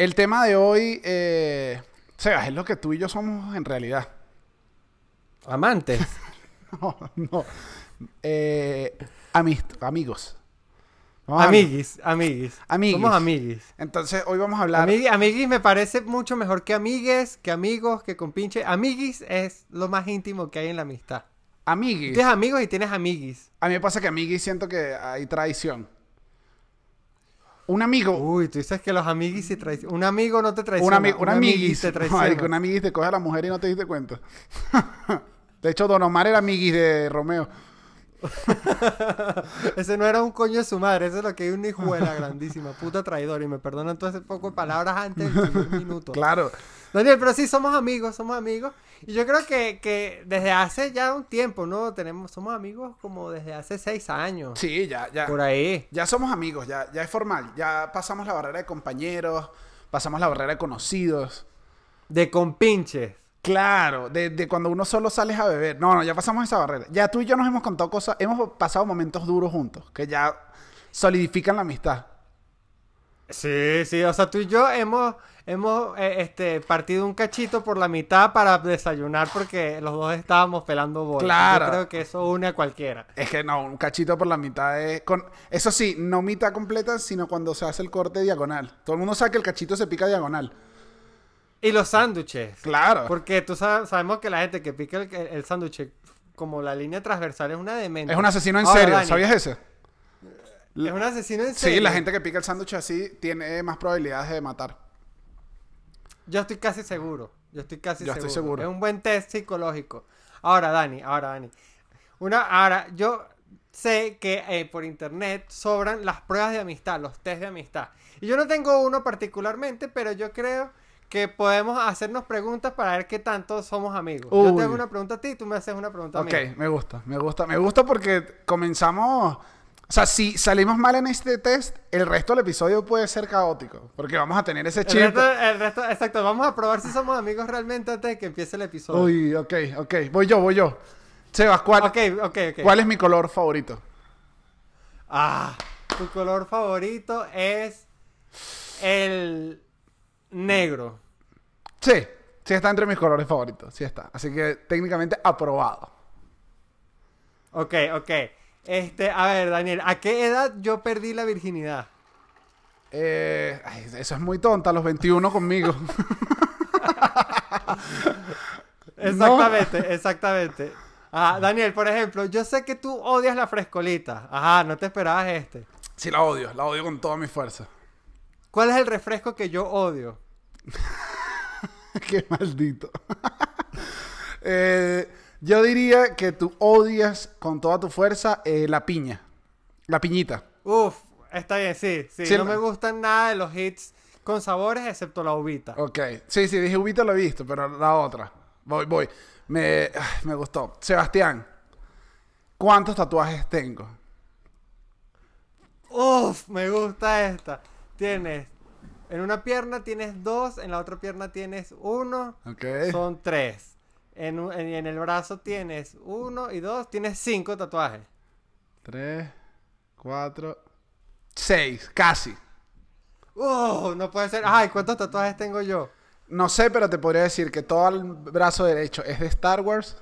El tema de hoy, eh, Sebas, es lo que tú y yo somos en realidad. Amantes. no, no. Eh, amigos. amiguis, amiguis, Somos amiguis. Entonces, hoy vamos a hablar. amiguis me parece mucho mejor que amigues, que amigos, que con pinche... Amiguis es lo más íntimo que hay en la amistad. Amiguis. Tienes amigos y tienes amiguis. A mí me pasa que amiguis siento que hay traición un amigo. Uy, tú dices que los amiguis se traicionan. Un amigo no te traiciona. Un, un, amiguis. te traiciona. un amiguis te coge a la mujer y no te diste cuenta. de hecho, Don Omar era amiguis de Romeo. ese no era un coño de su madre, eso es lo que es una hijuela grandísima, puta traidor. Y me perdonan todo ese poco de palabras antes de un minuto. Claro. Daniel, pero sí, somos amigos, somos amigos. Y yo creo que, desde hace ya un tiempo, ¿no? Tenemos, somos amigos como desde hace seis años. Sí, ya, ya. Por ahí. Ya somos amigos, ya, ya es formal. Ya pasamos la barrera de compañeros, pasamos la barrera de conocidos. De compinches. Claro, de, de, cuando uno solo sales a beber. No, no, ya pasamos esa barrera. Ya tú y yo nos hemos contado cosas, hemos pasado momentos duros juntos, que ya solidifican la amistad. Sí, sí, o sea, tú y yo hemos, hemos eh, este, partido un cachito por la mitad para desayunar porque los dos estábamos pelando bolas. Claro. Yo creo que eso une a cualquiera. Es que no, un cachito por la mitad es... Eso sí, no mitad completa, sino cuando se hace el corte diagonal. Todo el mundo sabe que el cachito se pica diagonal. Y los sándwiches. Claro. Porque tú sabes, sabemos que la gente que pica el, sándwich como la línea transversal es una demencia. Es un asesino en serio, ¿sabías eso? Es un asesino en serio. Sí, la gente que pica el sándwich así tiene más probabilidades de matar. Yo estoy casi seguro. Yo estoy casi seguro. Estoy seguro. Es un buen test psicológico. Ahora, Dani, ahora, Dani. Una, ahora, yo sé que eh, por internet sobran las pruebas de amistad, los test de amistad. Y yo no tengo uno particularmente, pero yo creo que podemos hacernos preguntas para ver qué tanto somos amigos. Yo te una pregunta a ti y tú me haces una pregunta a mí. Ok, me gusta, me gusta, me gusta porque comenzamos o sea, si salimos mal en este test, el resto del episodio puede ser caótico. Porque vamos a tener ese chip. El exacto. Vamos a probar si somos amigos realmente antes de que empiece el episodio. Uy, ok, ok. Voy yo, voy yo. Sebas, okay, okay, okay. ¿cuál es mi color favorito? Ah, tu color favorito es el negro. Sí, sí está entre mis colores favoritos. Sí está. Así que técnicamente aprobado. Ok, ok. Este, a ver, Daniel, ¿a qué edad yo perdí la virginidad? Eh, eso es muy tonta, los 21 conmigo. exactamente, exactamente. Ah, Daniel, por ejemplo, yo sé que tú odias la frescolita. Ajá, no te esperabas este. Sí, la odio, la odio con toda mi fuerza. ¿Cuál es el refresco que yo odio? Qué maldito. eh, yo diría que tú odias con toda tu fuerza eh, la piña. La piñita. Uf, está bien, sí, sí. no me gustan nada de los hits con sabores excepto la uvita. Ok. Sí, sí, dije uvita lo he visto, pero la otra. Voy, voy. Me, ah, me gustó. Sebastián, ¿cuántos tatuajes tengo? Uf, me gusta esta. Tienes. En una pierna tienes dos, en la otra pierna tienes uno. Ok. Son tres. En, el brazo tienes uno y dos, tienes cinco tatuajes. Tres, cuatro, seis, casi. ¡Oh! No puede ser. ¡Ay! ¿Cuántos tatuajes tengo yo? No sé, pero te podría decir que todo el brazo derecho es de Star Wars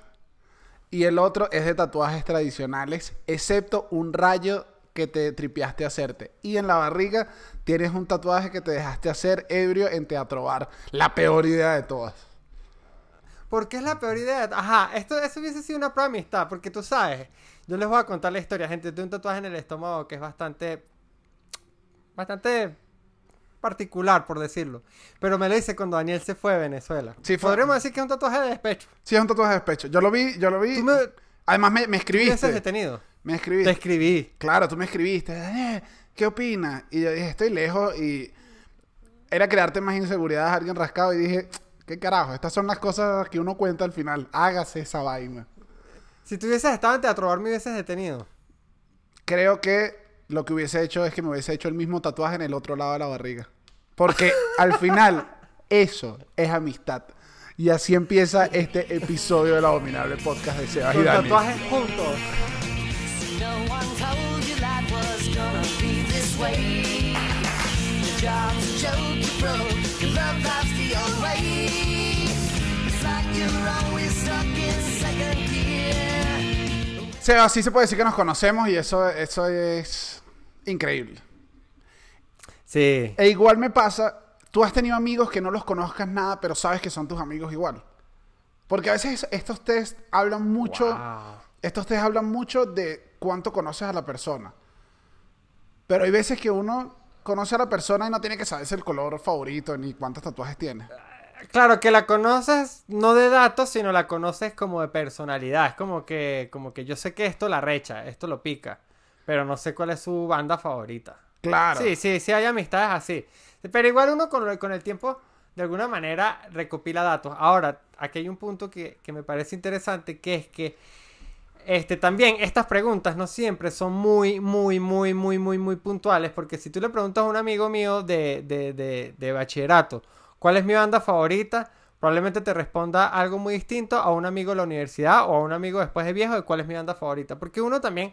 y el otro es de tatuajes tradicionales, excepto un rayo que te tripiaste a hacerte. Y en la barriga tienes un tatuaje que te dejaste hacer ebrio en teatro bar. La peor idea de todas. Porque es la peor idea? Ajá, esto, eso hubiese sido una amistad, porque tú sabes, yo les voy a contar la historia, gente, de un tatuaje en el estómago que es bastante, bastante particular, por decirlo. Pero me lo hice cuando Daniel se fue a Venezuela. Sí, fue... Podríamos decir que es un tatuaje de despecho. Sí, es un tatuaje de despecho. Yo lo vi, yo lo vi. Además, me, me escribiste. ¿Qué detenido? Me escribiste. Te escribí. Claro, tú me escribiste. Eh, ¿Qué opinas? Y yo dije, estoy lejos y... Era crearte más inseguridad a alguien rascado y dije, ¿Qué carajo? Estas son las cosas que uno cuenta al final. Hágase esa vaina. Si tú hubieses estado en Teatro me hubieses detenido. Creo que lo que hubiese hecho es que me hubiese hecho el mismo tatuaje en el otro lado de la barriga. Porque al final, eso es amistad. Y así empieza este episodio del abominable podcast de Sebas y Dani. tatuajes juntos. O sea, así se puede decir que nos conocemos y eso, eso es increíble. Sí. E igual me pasa, tú has tenido amigos que no los conozcas nada, pero sabes que son tus amigos igual. Porque a veces estos test hablan mucho, estos test hablan mucho de cuánto conoces a la persona. Pero hay veces que uno conoce a la persona y no tiene que saberse el color favorito ni cuántos tatuajes tiene. Claro, que la conoces no de datos, sino la conoces como de personalidad. Es como que, como que yo sé que esto la recha, esto lo pica, pero no sé cuál es su banda favorita. Claro. Sí, sí, sí, hay amistades así. Pero igual uno con, con el tiempo, de alguna manera, recopila datos. Ahora, aquí hay un punto que, que me parece interesante, que es que este, también estas preguntas no siempre son muy, muy, muy, muy, muy, muy puntuales, porque si tú le preguntas a un amigo mío de, de, de, bachillerato, ¿cuál es mi banda favorita? Probablemente te responda algo muy distinto a un amigo de la universidad o a un amigo después de viejo de cuál es mi banda favorita. Porque uno también,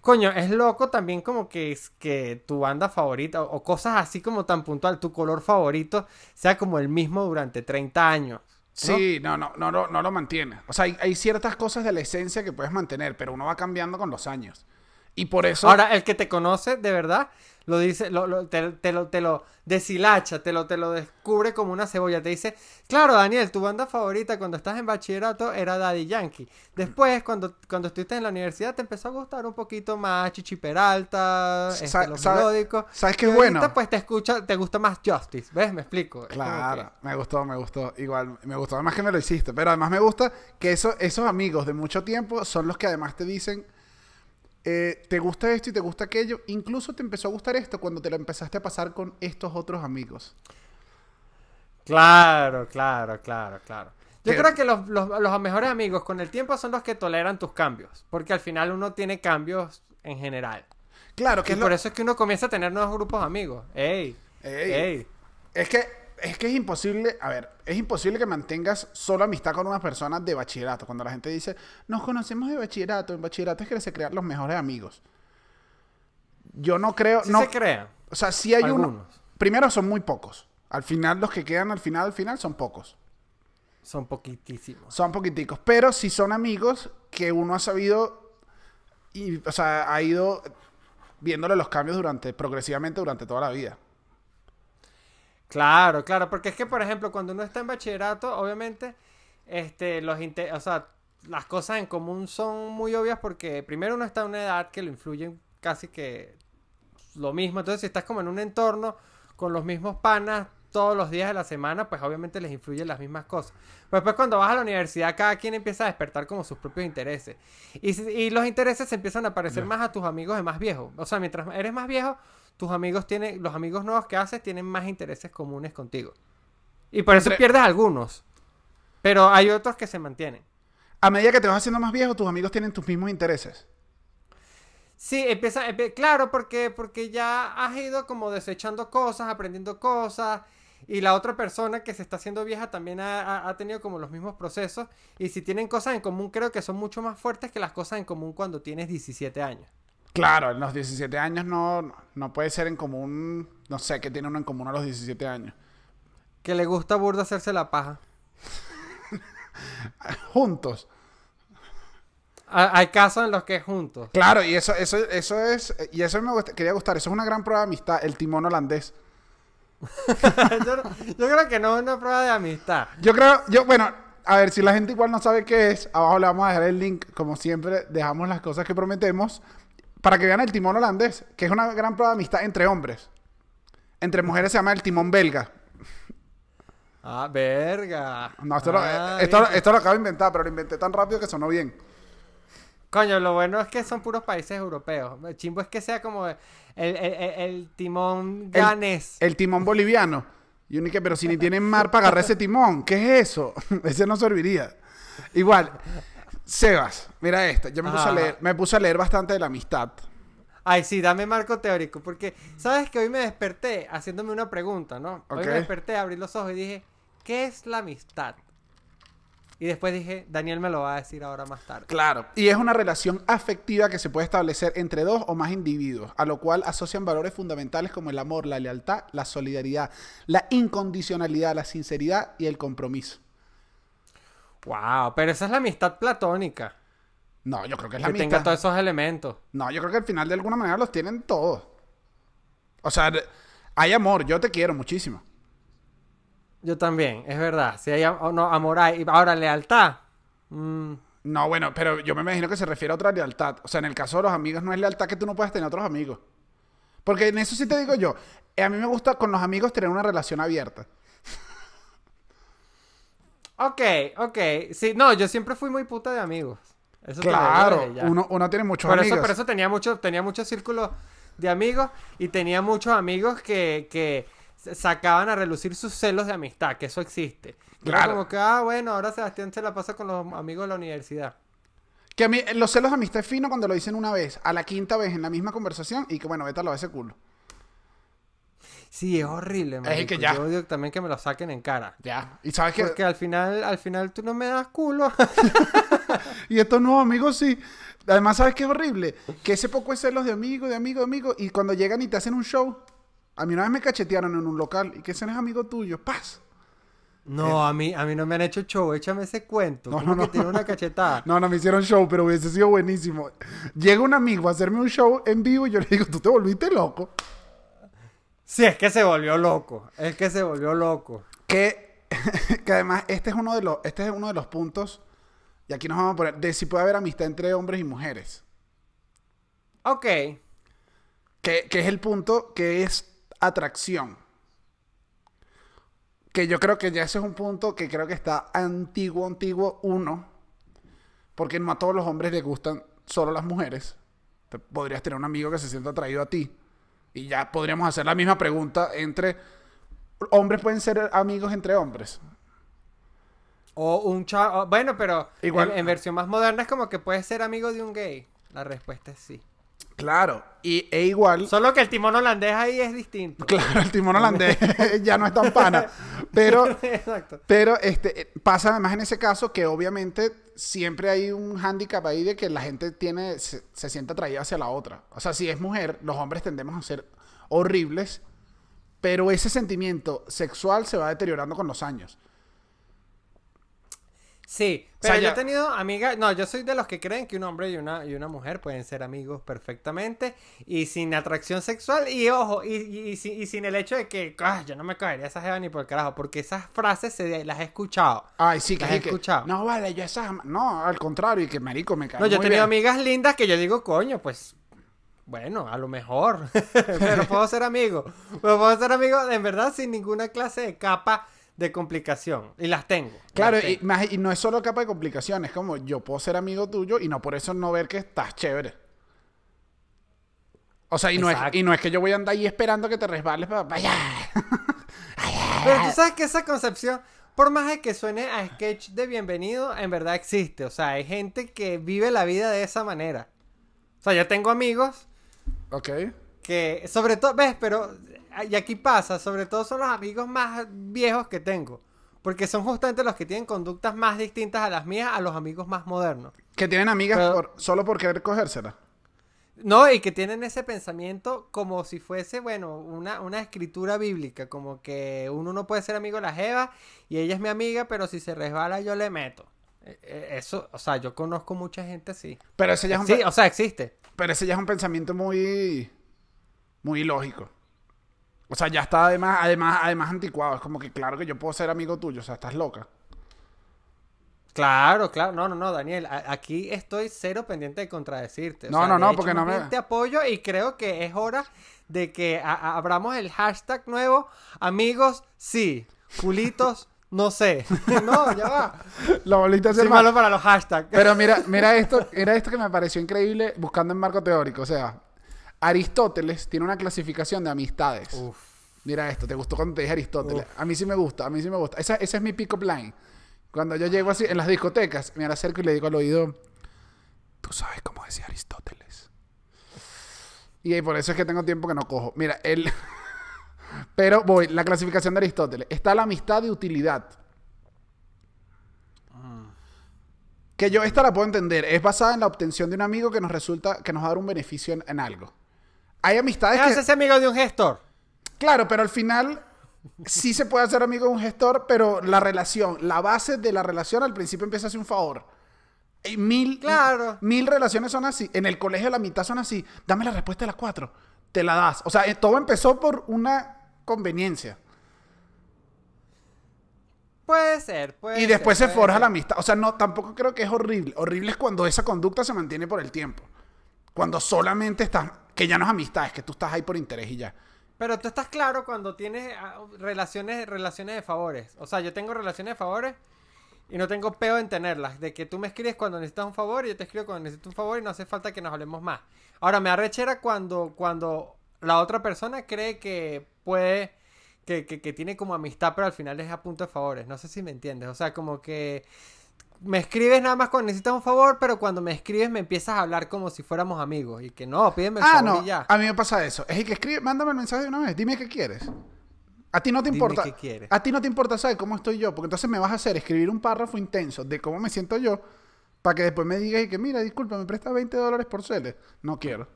coño, es loco también como que es que tu banda favorita o, o cosas así como tan puntual, tu color favorito, sea como el mismo durante 30 años. Sí, no, no, no, no, no lo mantiene. O sea, hay, ciertas cosas de la esencia que puedes mantener, pero uno va cambiando con los años. Y por eso... Ahora, el que te conoce, de verdad, lo dice, lo, te, lo, te lo deshilacha, te lo, te lo descubre como una cebolla. Te dice, claro, Daniel, tu banda favorita cuando estás en bachillerato era Daddy Yankee. Después, cuando, cuando estuviste en la universidad, te empezó a gustar un poquito más Chichi Peralta, este, los melódicos. ¿Sabes qué bueno? pues te escucha, te gusta más Justice, ¿ves? Me explico. Claro, me gustó, me gustó. Igual, me gustó además que me lo hiciste. Pero además me gusta que eso, esos amigos de mucho tiempo son los que además te dicen eh, te gusta esto y te gusta aquello. Incluso te empezó a gustar esto cuando te lo empezaste a pasar con estos otros amigos. Claro, claro, claro, claro. Yo creo que los, mejores amigos con el tiempo son los que toleran tus cambios, porque al final uno tiene cambios en general. Claro, que por eso es que uno comienza a tener nuevos grupos amigos. ey, ey. Es que es que es imposible, a ver, es imposible que mantengas solo amistad con una persona de bachillerato. Cuando la gente dice, nos conocemos de bachillerato, en bachillerato es que se crean los mejores amigos. Yo no creo. no, se crean. O sea, sí hay uno. Primero son muy pocos. Al final, los que quedan al final, al final son pocos. Son poquitísimos. Son poquiticos. Pero si son amigos que uno ha sabido. Y, o sea, ha ido viéndole los cambios durante, progresivamente durante toda la vida. Claro, claro, porque es que, por ejemplo, cuando uno está en bachillerato, obviamente, este, los o sea, las cosas en común son muy obvias porque primero uno está en una edad que lo influyen casi que lo mismo. Entonces, si estás como en un entorno con los mismos panas todos los días de la semana, pues obviamente les influyen las mismas cosas. Pues después cuando vas a la universidad, cada quien empieza a despertar como sus propios intereses. Y, los intereses empiezan a parecer más a tus amigos de más viejos O sea, mientras eres más viejo, tus amigos tienen, los amigos nuevos que haces tienen más intereses comunes contigo. Y por eso pierdes algunos. Pero hay otros que se mantienen. A medida que te vas haciendo más viejo, tus amigos tienen tus mismos intereses. Sí, empieza, claro, porque, porque ya has ido como desechando cosas, aprendiendo cosas, y la otra persona que se está haciendo vieja también ha, ha, tenido como los mismos procesos, y si tienen cosas en común, creo que son mucho más fuertes que las cosas en común cuando tienes 17 años. Claro, en los 17 años no, puede ser en común, no sé, qué tiene uno en común a los 17 años. Que le gusta burda hacerse la paja. juntos. Hay casos en los que es juntos. Claro, y eso, eso, eso es, y eso me quería gustar, eso es una gran prueba de amistad, el timón holandés. yo, creo que no es una prueba de amistad. Yo creo, yo, bueno, a ver, si la gente igual no sabe qué es, abajo le vamos a dejar el link, como siempre, dejamos las cosas que prometemos, para que vean el timón holandés, que es una gran prueba de amistad entre hombres. Entre mujeres se llama el timón belga. Ah, verga. No, esto, lo, ah, acabo de inventar, pero lo inventé tan rápido que sonó bien. Coño, lo bueno es que son puros países europeos. El chimbo es que sea como el, timón danés. El, timón boliviano. Y uno pero si ni tienen mar para agarrar ese timón, ¿qué es eso? ese no serviría. Igual, Sebas, mira esta. Yo me puse, a leer, me puse a leer bastante de la amistad. Ay, sí, dame marco teórico, porque sabes que hoy me desperté haciéndome una pregunta, ¿no? Hoy me desperté, abrí los ojos y dije, ¿qué es la amistad? Y después dije, Daniel me lo va a decir ahora más tarde. Claro, y es una relación afectiva que se puede establecer entre dos o más individuos, a lo cual asocian valores fundamentales como el amor, la lealtad, la solidaridad, la incondicionalidad, la sinceridad y el compromiso. Wow, pero esa es la amistad platónica. No, yo creo que es la que tenga todos esos elementos. No, yo creo que al final de alguna manera los tienen todos. O sea, hay amor, yo te quiero muchísimo. Yo también, es verdad. Si hay oh, no, amor hay. Ahora, lealtad. Mm. No, bueno, pero yo me imagino que se refiere a otra lealtad. O sea, en el caso de los amigos no es lealtad que tú no puedas tener otros amigos. Porque en eso sí te digo yo, eh, a mí me gusta con los amigos tener una relación abierta. Ok, ok. Sí, no, yo siempre fui muy puta de amigos. Eso claro, uno, uno, tiene muchos por amigos. Eso, por eso tenía mucho, tenía muchos círculos de amigos y tenía muchos amigos que, sacaban a relucir sus celos de amistad, que eso existe. Claro. como que, ah, bueno, ahora Sebastián se la pasa con los amigos de la universidad. Que a mí, eh, los celos de amistad es fino cuando lo dicen una vez, a la quinta vez en la misma conversación y que bueno, vete a la ese culo. Sí, es horrible, Es que ya. Yo odio también que me lo saquen en cara. Ya. Y sabes qué, Porque al final, al final tú no me das culo. y estos nuevos amigos sí. Además, ¿sabes qué es horrible? Que ese poco es ser los de amigos, de amigo, de amigo. Y cuando llegan y te hacen un show. A mí una vez me cachetearon en un local. Y que ese es amigo tuyo. Paz. No, eh. a mí, a mí no me han hecho show, échame ese cuento. No, no, Tiene una cachetada. No, no me hicieron show, pero hubiese sido buenísimo. Llega un amigo a hacerme un show en vivo y yo le digo, tú te volviste loco. Sí, es que se volvió loco. Es que se volvió loco. Que, además, este es uno de los, este es uno de los puntos. Y aquí nos vamos a poner. De si puede haber amistad entre hombres y mujeres. Ok. Que, es el punto que es atracción. Que yo creo que ya ese es un punto que creo que está antiguo, antiguo uno. Porque no a todos los hombres les gustan solo las mujeres. podrías tener un amigo que se sienta atraído a ti. Y ya podríamos hacer la misma pregunta entre hombres pueden ser amigos entre hombres. O un chavo, bueno, pero Igual. En, en versión más moderna es como que puedes ser amigo de un gay. La respuesta es sí. Claro, y e igual. Solo que el timón holandés ahí es distinto. Claro, el timón holandés ya no es tan pana. Pero, pero este, eh, pasa además en ese caso que obviamente siempre hay un hándicap ahí de que la gente tiene, se, se siente atraída hacia la otra. O sea, si es mujer, los hombres tendemos a ser horribles, pero ese sentimiento sexual se va deteriorando con los años. Sí, o sea, yo he tenido amigas, no, yo soy de los que creen que un hombre y una, y una mujer pueden ser amigos perfectamente y sin atracción sexual y ojo, y, sin, el hecho de que ah, yo no me cogería esa jeva ni por carajo, porque esas frases se, las he escuchado. Ay, sí, que, he escuchado. No, vale, yo esas, no, al contrario, y que marico me cae. No, yo he tenido amigas lindas que yo digo, coño, pues bueno, a lo mejor, pero puedo ser amigo. Pero puedo ser amigo, en verdad, sin ninguna clase de capa de complicación. Y las tengo. Claro, Y, no es solo capa de complicación, es como yo puedo ser amigo tuyo y no por eso no ver que estás chévere. O sea, y no, es, y no es que yo voy a andar ahí esperando que te resbales para... Pero tú sabes que esa concepción, por más de que suene a sketch de bienvenido, en verdad existe. O sea, hay gente que vive la vida de esa manera. O sea, yo tengo amigos. Ok. Que, sobre todo, ves, pero y aquí pasa, sobre todo son los amigos más viejos que tengo. Porque son justamente los que tienen conductas más distintas a las mías, a los amigos más modernos. Que tienen amigas solo por querer cogérsela. No, y que tienen ese pensamiento como si fuese, bueno, una, una, escritura bíblica, como que uno no puede ser amigo de la Jeva y ella es mi amiga, pero si se resbala yo le meto. E, e, eso, o sea, yo conozco mucha gente así. Pero ese ya es un Sí, o sea, existe. Pero ese ya es un pensamiento muy muy lógico. O sea, ya está además, además, además anticuado. Es como que claro que yo puedo ser amigo tuyo. O sea, estás loca. Claro, claro. No, no, no, Daniel. Aquí estoy cero pendiente de contradecirte. no, no, no, porque no me. Te apoyo y creo que es hora de que abramos el hashtag nuevo. Amigos, sí. Culitos, no sé. no, ya va. Lo volviste a sí, malo para los hashtags. Pero mira, mira esto, era esto que me pareció increíble buscando en marco teórico. O sea, Aristóteles tiene una clasificación de amistades. Mira esto, ¿te gustó cuando te dije Aristóteles? A mí sí me gusta, a mí sí me gusta. Esa, es mi pick-up line. Cuando yo llego así en las discotecas, me la acerco y le digo al oído, tú sabes cómo decía Aristóteles. Y por eso es que tengo tiempo que no cojo. Mira, él... Pero voy, la clasificación de Aristóteles. Está la amistad de utilidad. Ah. Que yo esta la puedo entender. Es basada en la obtención de un amigo que nos resulta, que nos va a dar un beneficio en algo hay amistades que... haces amigo de un gestor. Claro, pero al final sí se puede hacer amigo de un gestor, pero la relación, la base de la relación al principio empieza a ser un favor. mil, claro. mil relaciones son así. En el colegio la mitad son así. Dame la respuesta de las cuatro. Te la das. O sea, eh, todo empezó por una conveniencia. Puede ser, puede Y después se forja la amistad. O sea, no, tampoco creo que es horrible. Horrible es cuando esa conducta se mantiene por el tiempo. Cuando solamente estás que ya no es amistad, es que tú estás ahí por interés y ya. Pero tú estás claro cuando tienes ah, relaciones, relaciones de favores. O sea, yo tengo relaciones de favores y no tengo peo en tenerlas. De que tú me escribes cuando necesitas un favor y yo te escribo cuando necesito un favor y no hace falta que nos hablemos más. Ahora, me arrechera cuando, cuando la otra persona cree que puede, que, que, que tiene como amistad, pero al final es a punto de favores. No sé si me entiendes. O sea, como que me escribes nada más cuando necesitas un favor, pero cuando me escribes me empiezas a hablar como si fuéramos amigos. Y que no, pídeme el ah, ya. A mí me pasa eso. Es que escribe, mándame el mensaje de una vez, dime qué quieres. A ti no te importa. A ti no te importa saber cómo estoy yo, porque entonces me vas a hacer escribir un párrafo intenso de cómo me siento yo, para que después me digas y que, mira, disculpa, me prestas 20 dólares por cel No quiero.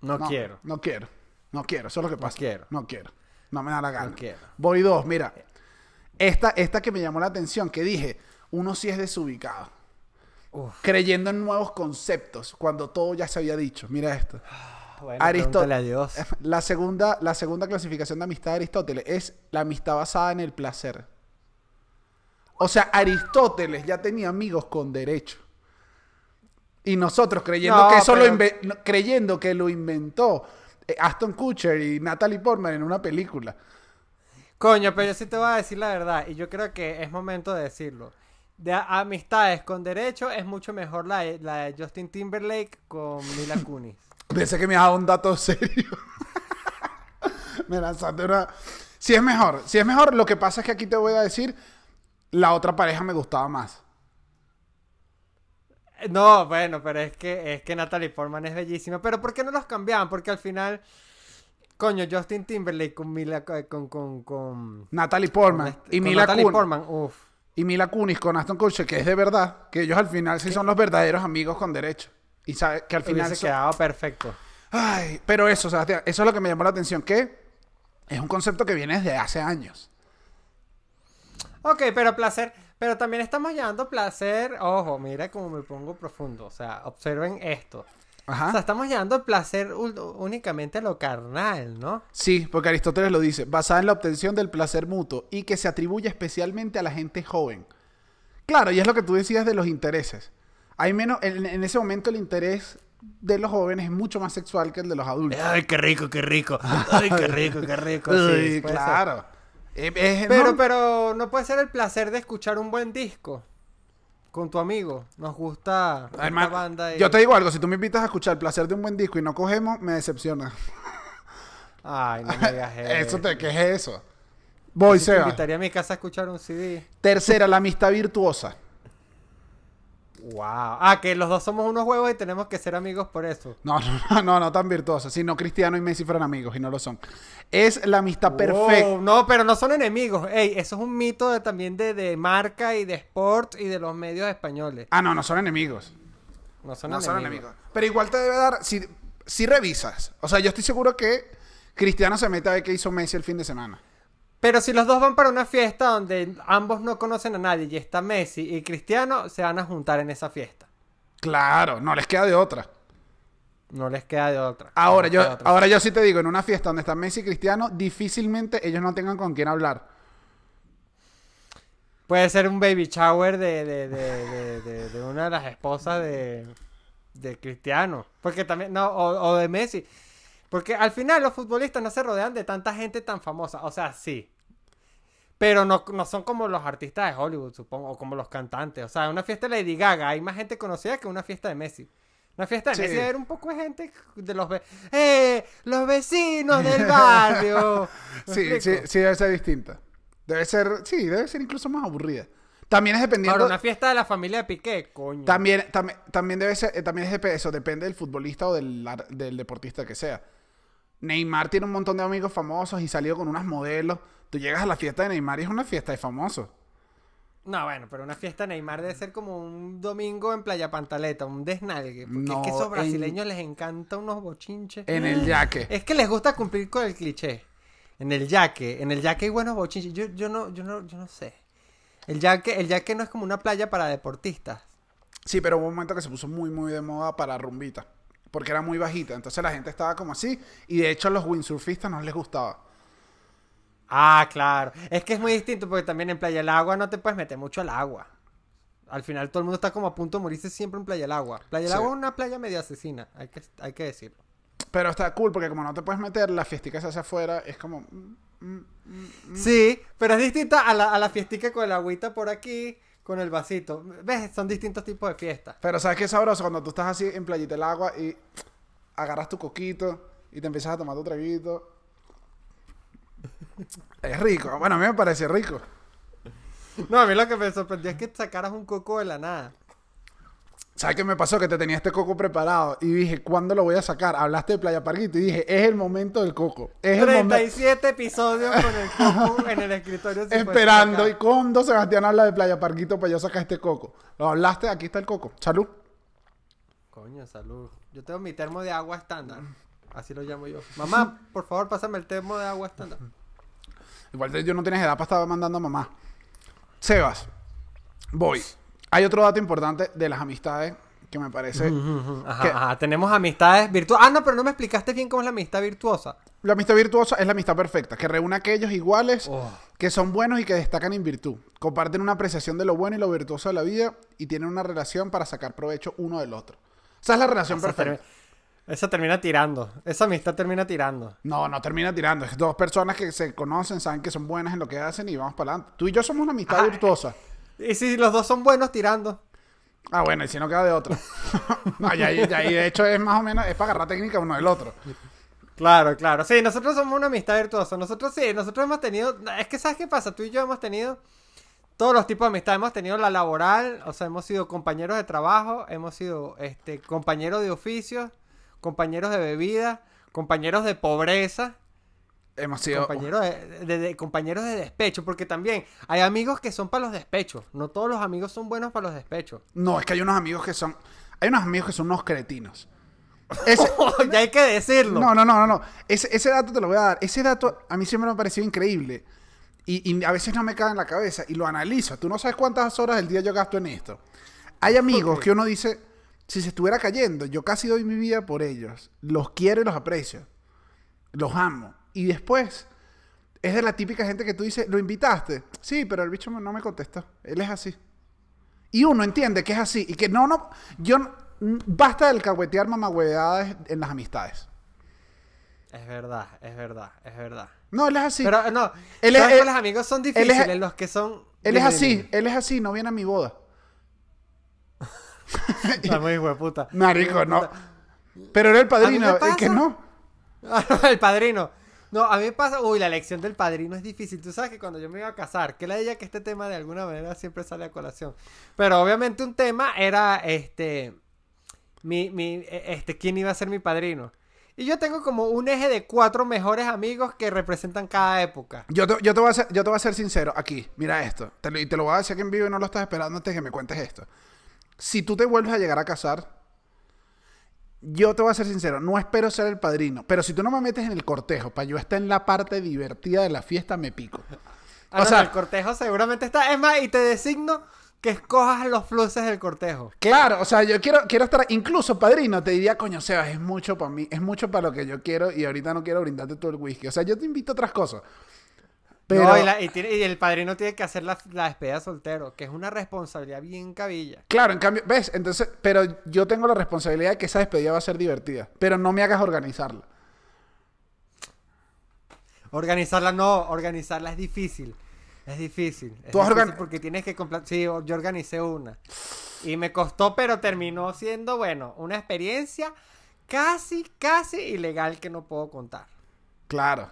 No, quiero. No quiero. No quiero. Eso es lo que pasa. No quiero. No quiero. No me da la gana. No quiero. Voy dos, mira. Eh. Esta, esta que me llamó la atención, que dije, uno sí es desubicado. Creyendo en nuevos conceptos cuando todo ya se había dicho. Mira esto. Ah, bueno, Aristóteles. La segunda, la segunda clasificación de amistad de Aristóteles es la amistad basada en el placer. O sea, Aristóteles ya tenía amigos con derecho. Y nosotros creyendo que eso lo creyendo que lo inventó eh, Aston Kutcher y Natalie Portman en una película. Coño, pero yo sí te voy a decir la verdad y yo creo que es momento de decirlo de amistades con derecho es mucho mejor la de, Justin Timberlake con Mila Kunis. Pensé que me dado un dato serio. me lanzaste una... Si es mejor, si es mejor, lo que pasa es que aquí te voy a decir, la otra pareja me gustaba más. No, bueno, pero es que, es que Natalie Portman es bellísima. Pero ¿por qué no los cambiaban? Porque al final, coño, Justin Timberlake con Mila, eh, con... Natalie Portman este, y Mila Mila Natalie uff y Mila Kunis con Aston Kutcher, que es de verdad, que ellos al final sí son los verdaderos amigos con derecho. Y sabe que al final... Se quedado perfecto. Ay, pero eso, Sebastián, eso es lo que me llamó la atención, que es un concepto que viene desde hace años. Ok, pero placer, pero también estamos llevando placer, ojo, mira cómo me pongo profundo, o sea, observen esto. O sea, estamos llevando el placer únicamente a lo carnal, ¿no? Sí, porque Aristóteles lo dice, basada en la obtención del placer mutuo y que se atribuye especialmente a la gente joven. Claro, y es lo que tú decías de los intereses. Hay menos, en, ese momento el interés de los jóvenes es mucho más sexual que el de los adultos. Ay, qué rico, qué rico. Ay, qué rico, qué rico. sí, claro. Eh, eh, pero, pero no puede ser el placer de escuchar un buen disco con tu amigo. Nos gusta La banda. Yo te digo algo, si tú me invitas a escuchar el placer de un buen disco y no cogemos, me decepciona. Ay, no me digas eso. te, ¿Qué es eso? Voy, Yo te invitaría a mi casa a escuchar un CD. Tercera, la amistad virtuosa. Wow. Ah, que los dos somos unos huevos y tenemos que ser amigos por eso. No, no, no, no, tan virtuoso. no, Cristiano y Messi fueron amigos y no lo son. Es la amistad perfecta. No, pero no son enemigos. Ey, eso es un mito también de, marca y de sport y de los medios españoles. Ah, no, no son enemigos. No son, enemigos. Pero igual te debe dar, si, si revisas. O sea, yo estoy seguro que Cristiano se mete a ver qué hizo Messi el fin de semana. Pero si los dos van para una fiesta donde ambos no conocen a nadie y está Messi y Cristiano, se van a juntar en esa fiesta. Claro, no les queda de otra. No les queda de otra. Ahora, yo, ahora yo sí te digo, en una fiesta donde está Messi y Cristiano, difícilmente ellos no tengan con quién hablar. Puede ser un baby shower de, de una de las esposas de, Cristiano. Porque también, no, o de Messi. Porque al final los futbolistas no se rodean de tanta gente tan famosa. O sea, sí. Pero no, no son como los artistas de Hollywood, supongo, o como los cantantes. O sea, una fiesta de Lady Gaga hay más gente conocida que una fiesta de Messi. Una fiesta de Messi debe era un poco de gente de los... ¡Eh! ¡Los vecinos del barrio! sí, sí, debe ser distinta. Debe ser, sí, debe ser incluso más aburrida. También es dependiendo. Ahora, una fiesta de la familia de Piqué, coño. También, también, también debe ser, eh, también es de eso, depende del futbolista o del deportista que sea. Neymar tiene un montón de amigos famosos y salió con unas modelos. Tú llegas a la fiesta de Neymar y es una fiesta de famosos. No, bueno, pero una fiesta de Neymar debe ser como un domingo en Playa Pantaleta, un desnalgue. Porque es que esos brasileños les encanta unos bochinches. En el yaque. Es que les gusta cumplir con el cliché. En el yaque. En el yaque hay buenos bochinches. Yo, yo, no, yo, no, yo no sé. El yaque, el yaque no es como una playa para deportistas. Sí, pero hubo un momento que se puso muy, muy de moda para rumbitas porque era muy bajita. Entonces la gente estaba como así y de hecho a los windsurfistas no les gustaba. Ah, claro. Es que es muy distinto porque también en Playa del Agua no te puedes meter mucho al agua. Al final todo el mundo está como a punto de morirse siempre en Playa del Agua. Playa del Agua es una playa medio asesina, hay que, decirlo. Pero está cool porque como no te puedes meter, la fiestica se hace afuera, es como... Mm, mm, mm, sí, pero es distinta a la, a la fiestica con el agüita por aquí con el vasito. ¿Ves? Son distintos tipos de fiestas. Pero ¿sabes qué es sabroso? Cuando tú estás así en playita del agua y agarras tu coquito y te empiezas a tomar tu traguito. Es rico. Bueno, a mí me parece rico. No, a mí lo que me sorprendió es que sacaras un coco de la nada. ¿Sabes qué me pasó? Que te tenía este coco preparado y dije, ¿cuándo lo voy a sacar? Hablaste de Playa Parguito y dije, es el momento del coco. Es 37 episodios con el coco en el escritorio. Esperando. ¿Y cuándo Sebastián habla de Playa Parguito para yo sacar este coco? Lo hablaste, aquí está el coco. Salud. Coño, salud. Yo tengo mi termo de agua estándar. Así lo llamo yo. Mamá, por favor, pásame el termo de agua estándar. Igual yo no tienes edad para estar mandando a mamá. Sebas, voy. Hay otro dato importante de las amistades que me parece. Tenemos amistades virtuosas. Ah, no, pero no me explicaste bien cómo es la amistad virtuosa. La amistad virtuosa es la amistad perfecta, que reúne a aquellos iguales oh. que son buenos y que destacan en virtud. Comparten una apreciación de lo bueno y lo virtuoso de la vida y tienen una relación para sacar provecho uno del otro. Esa es la relación perfecta. esa termina tirando. Esa amistad termina tirando. No, no termina tirando. Es dos personas que se conocen, saben que son buenas en lo que hacen y vamos para adelante. Tú y yo somos una amistad virtuosa. Y si los dos son buenos tirando. Ah, bueno, y si no queda de otro. no, y ahí, de hecho es más o menos, es para agarrar técnica uno del otro. Claro, claro. Sí, nosotros somos una amistad virtuosa. Nosotros sí, nosotros hemos tenido, es que sabes qué pasa, tú y yo hemos tenido todos los tipos de amistad. Hemos tenido la laboral, o sea, hemos sido compañeros de trabajo, hemos sido este, compañeros de oficio, compañeros de bebida, compañeros de pobreza. Compañeros de, compañeros de despecho, porque también hay amigos que son para los despechos. No todos los amigos son buenos para los despechos. No, es que hay unos amigos que son. Hay unos amigos que son unos cretinos. Oh, ya hay que decirlo. No, no, no, no. no. Ese, dato te lo voy a dar. Ese dato a mí siempre me ha parecido increíble. Y, a veces no me cae en la cabeza. Y lo analizo. Tú no sabes cuántas horas del día yo gasto en esto. Hay amigos que uno dice, si se estuviera cayendo, yo casi doy mi vida por ellos. Los quiero y los aprecio. Los amo. Y después, es de la típica gente que tú dices, ¿lo invitaste? Sí, pero el bicho no me contestó. Él es así. Y uno entiende que es así. Y que no, no. Yo. Mm, basta del cagüetear mamagüedades en las amistades. Es verdad, es verdad, es verdad. No, él es así. Pero no, él es, los amigos son difíciles, los que son... Él es así, él es así, no viene a mi boda. Está muy hueputa Marico, no. Pero era el padrino, ¿y que no? el padrino. No, a mí me pasa, uy, la elección del padrino es difícil. Tú sabes que cuando yo me iba a casar, que la idea que este tema de alguna manera siempre sale a colación. Pero obviamente un tema era este mi, e, este quién iba a ser mi padrino. Y yo tengo como un eje de cuatro mejores amigos que representan cada época. Yo te, yo te voy, a ser, yo te voy a ser sincero aquí. Mira esto. y te lo voy a decir aquí en vivo y no lo estás esperando antes que me cuentes esto. Si tú te vuelves a llegar a casar, yo te voy a ser sincero, no espero ser el padrino, pero si tú no me metes en el cortejo, para yo estar en la parte divertida de la fiesta, me pico. Ah, o sea, el cortejo seguramente está. Es más, y te designo que escojas los fluces del cortejo. Claro, o sea, yo quiero, quiero estar. Incluso, padrino, te diría, coño, Sebas, es mucho para mí, es mucho para lo que yo quiero y ahorita no quiero brindarte todo el whisky. O sea, yo te invito a otras cosas y, el padrino tiene que hacer la, la despedida soltero, que es una responsabilidad bien cabilla. Claro, en cambio, ¿ves? Entonces, pero yo tengo la responsabilidad de que esa despedida va a ser divertida, pero no me hagas organizarla. Organizarla no, organizarla es difícil. Es difícil. porque tienes que Sí, yo organicé una. Y me costó, pero terminó siendo, bueno, una experiencia casi, casi ilegal que no puedo contar. Claro.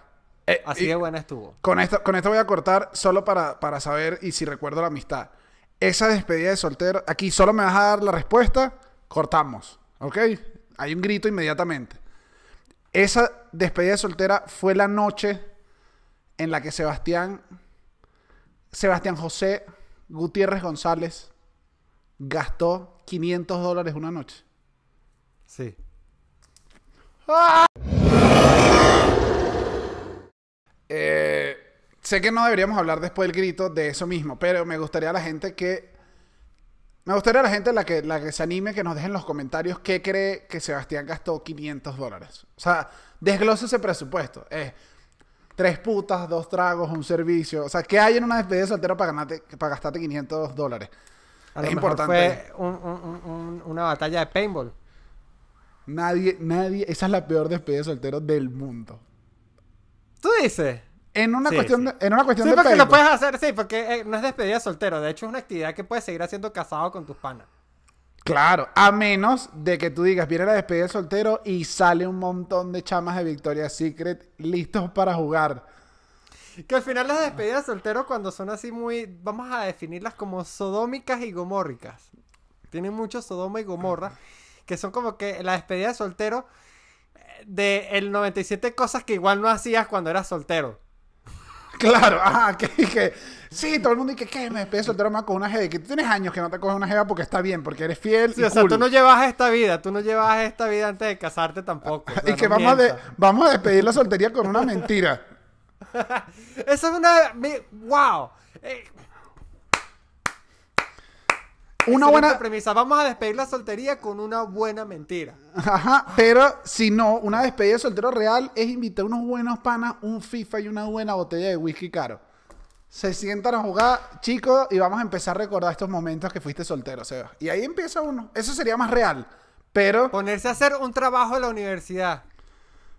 Eh, Así de buena estuvo. Con esto, con esto voy a cortar solo para, para saber y si recuerdo la amistad. Esa despedida de soltero, aquí solo me vas a dar la respuesta, cortamos. ¿Ok? Hay un grito inmediatamente. Esa despedida de soltera fue la noche en la que Sebastián, Sebastián José Gutiérrez González gastó 500 dólares una noche. Sí. ¡Ah! Eh, sé que no deberíamos hablar después del grito de eso mismo, pero me gustaría a la gente que. Me gustaría a la gente la que, la que se anime que nos dejen los comentarios qué cree que Sebastián gastó 500 dólares. O sea, desglose ese presupuesto. Es tres putas, dos tragos, un servicio. O sea, ¿qué hay en una despedida de soltero para, para gastarte 500 dólares? es importante. Fue una batalla de paintball. Nadie, nadie, esa es la peor despedida de soltero del mundo. ¿Tú dices? En una, cuestión, De, en una cuestión sí, porque lo puedes hacer, sí, porque eh, no es despedida soltero. De hecho, es una actividad que puedes seguir haciendo casado con tus panas. Claro, a menos de que tú digas, viene la despedida de soltero y sale un montón de chamas de Victoria's Secret listos para jugar. Que al final las despedidas de soltero cuando son así muy, vamos a definirlas como sodómicas y gomórricas. Tienen mucho sodoma y gomorra, que son como que la despedida de soltero de el 97 cosas que igual no hacías cuando eras soltero. Claro, ajá, que, sí, todo el mundo dice que ¿qué? me despedí soltero más con una jeva. Que tú tienes años que no te coges una jeva porque está bien, porque eres fiel. Sí, o sea, tú no llevas esta vida, tú no llevas esta vida antes de casarte tampoco. y que vamos, a vamos a despedir la soltería con una mentira. Eso es una. ¡Wow! una buena premisa. Vamos a despedir la soltería con una buena mentira. Ajá, pero si no, una despedida de soltero real es invitar unos buenos panas, un FIFA y una buena botella de whisky caro. Se sientan a jugar, chicos, y vamos a empezar a recordar estos momentos que fuiste soltero, Sebas. Y ahí empieza uno. Eso sería más real. Pero. Ponerse a hacer un trabajo en la universidad.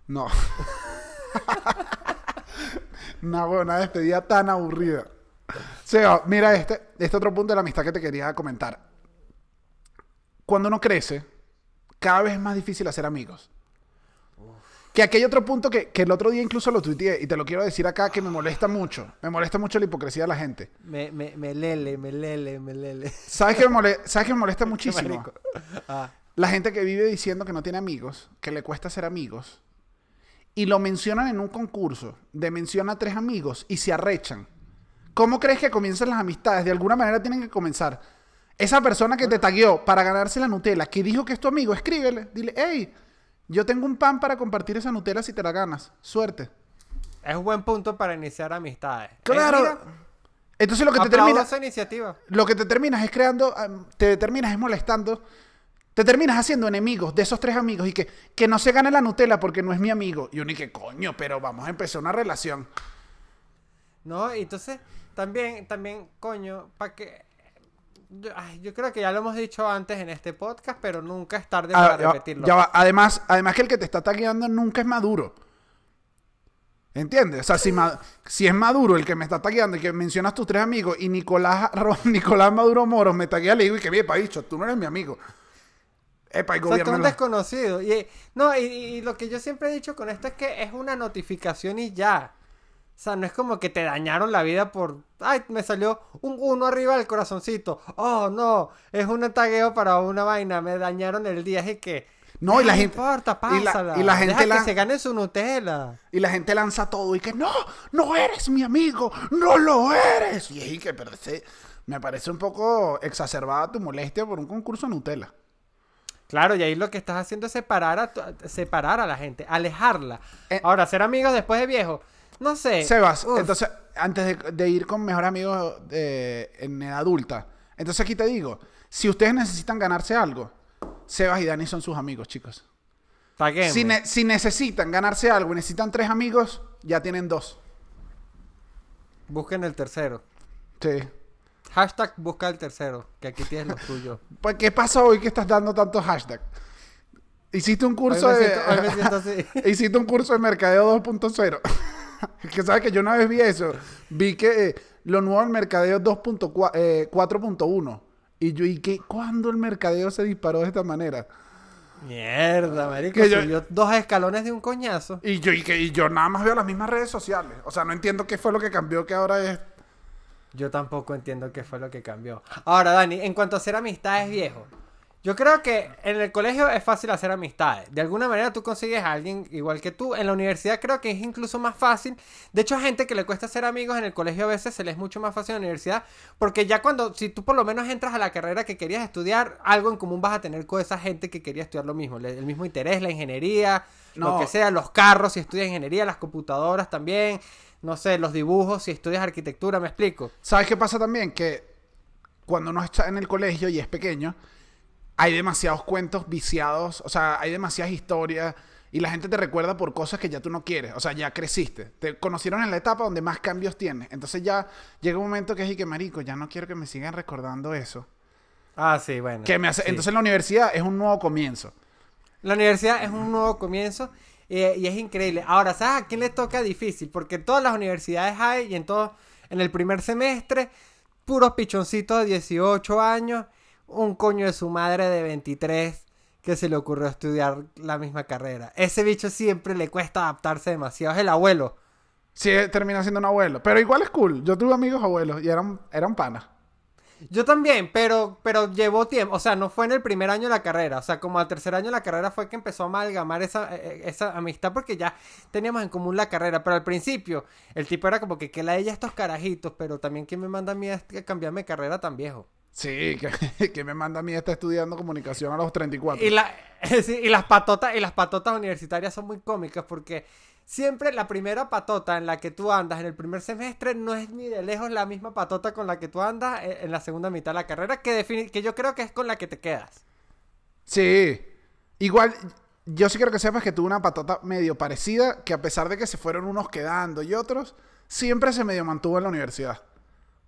No. Una buena despedida tan aburrida. Oh, mira este, este otro punto de la amistad que te quería comentar. Cuando uno crece, cada vez es más difícil hacer amigos. Que aquel otro punto que, el otro día incluso lo tuiteé y te lo quiero decir acá que me molesta mucho. Me molesta mucho la hipocresía de la gente. Me, me, lele, me lele, me lele. ¿Sabes qué me, molesta muchísimo? Ah. La gente que vive diciendo que no tiene amigos, que le cuesta ser amigos, y lo mencionan en un concurso de menciona a tres amigos y se arrechan. ¿Cómo crees que comienzan las amistades? De alguna manera tienen que comenzar. Esa persona que te tagueó para ganarse la Nutella, que dijo que es tu amigo, escríbele. Dile, hey, yo tengo un pan para compartir esa Nutella si te la ganas. Suerte. Es un buen punto para iniciar amistades. Eh, claro. Entonces lo que te termina. iniciativa. Lo que te terminas es creando. Te terminas es molestando. Te terminas haciendo enemigos de esos tres amigos y que, que no se gane la Nutella porque no es mi amigo. Y uno y que coño, pero vamos a empezar una relación. No, entonces también, también, coño, para que. Yo, creo que ya lo hemos dicho antes en este podcast, pero nunca es tarde ah, para repetirlo. Además, además que el que te está tagueando nunca es maduro. ¿Entiendes? O sea, si, es Maduro el que me está tagueando y que mencionas tus tres amigos y Nicolás, Nicolás Maduro Moros me taguea, le digo, y que bien, dicho, tú no eres mi amigo. tú un desconocido. Y, no, y, lo que yo siempre he dicho con esto es que es una notificación y ya. O sea, no es como que te dañaron la vida por. Ay, me salió un uno arriba del corazoncito. Oh, no, es un tagueo para una vaina. Me dañaron el día. Es que. No, y la importa, pásala. Y la, gente que se gane su Nutella. Y la gente lanza todo y que no, no eres mi amigo, no lo eres. Y es que pero me parece un poco exacerbada tu molestia por un concurso Nutella. Claro, y ahí lo que estás haciendo es separar a, separar a la gente, alejarla. Eh. Ahora, ser amigos después de viejo, no sé. Sebas, entonces, antes de, ir con mejor amigos eh, en edad adulta, entonces aquí te digo, si ustedes necesitan ganarse algo, Sebas y Dani son sus amigos, chicos. Si, si, necesitan ganarse algo y necesitan tres amigos, ya tienen dos. Busquen el tercero. Sí. Hashtag busca el tercero, que aquí tienes los tuyos. ¿Pues ¿Qué pasa hoy que estás dando tantos hashtag? Hiciste un curso siento, de. Hiciste un curso de mercadeo 2.0. que sabes que yo una vez vi eso, vi que eh, lo nuevo del mercadeo 2.4, 4.1. Eh, y yo, ¿y qué? ¿Cuándo el mercadeo se disparó de esta manera? Mierda, marico, que yo, dos escalones de un coñazo. Y yo, y, que, y yo nada más veo las mismas redes sociales. O sea, no entiendo qué fue lo que cambió que ahora es... Yo tampoco entiendo qué fue lo que cambió. Ahora, Dani, en cuanto a hacer amistades viejo, yo creo que en el colegio es fácil hacer amistades. De alguna manera tú consigues a alguien igual que tú. En la universidad creo que es incluso más fácil. De hecho, a gente que le cuesta hacer amigos en el colegio a veces se les es mucho más fácil en la universidad. Porque ya cuando, si tú por lo menos entras a la carrera que querías estudiar, algo en común vas a tener con esa gente que quería estudiar lo mismo. El mismo interés, la ingeniería, lo que sea, los carros, si estudias ingeniería, las computadoras también. No sé, los dibujos, si estudias arquitectura, me explico. ¿Sabes qué pasa también? Que cuando uno está en el colegio y es pequeño hay demasiados cuentos viciados, o sea, hay demasiadas historias y la gente te recuerda por cosas que ya tú no quieres, o sea, ya creciste, te conocieron en la etapa donde más cambios tienes, entonces ya llega un momento que es y que marico, ya no quiero que me sigan recordando eso. Ah, sí, bueno. Que me hace... Entonces la universidad es un nuevo comienzo. La universidad es un nuevo comienzo eh, y es increíble. Ahora, ¿sabes a quién le toca difícil? Porque en todas las universidades hay y en todo, en el primer semestre, puros pichoncitos de 18 años un coño de su madre de 23 que se le ocurrió estudiar la misma carrera. Ese bicho siempre le cuesta adaptarse demasiado. Es el abuelo. Sí, termina siendo un abuelo. Pero igual es cool. Yo tuve amigos abuelos y eran, eran panas. Yo también, pero, pero llevó tiempo. O sea, no fue en el primer año de la carrera. O sea, como al tercer año de la carrera fue que empezó a amalgamar esa, e, e, amistad porque ya teníamos en común la carrera. Pero al principio, el tipo era como que, que la ella estos carajitos, pero también quién me manda a mí a este, cambiarme de carrera tan viejo. Sí, que, que, me manda a mí está estudiando comunicación a los 34. Y, la, y, las patotas, y las patotas universitarias son muy cómicas porque siempre la primera patota en la que tú andas en el primer semestre no es ni de lejos la misma patota con la que tú andas eh, en, la segunda mitad de la carrera, que, que yo creo que es con la que te quedas. Sí, igual yo sí creo que sepas que tuve una patota medio parecida, que a pesar de que se fueron unos quedando y otros, siempre se medio mantuvo en la universidad.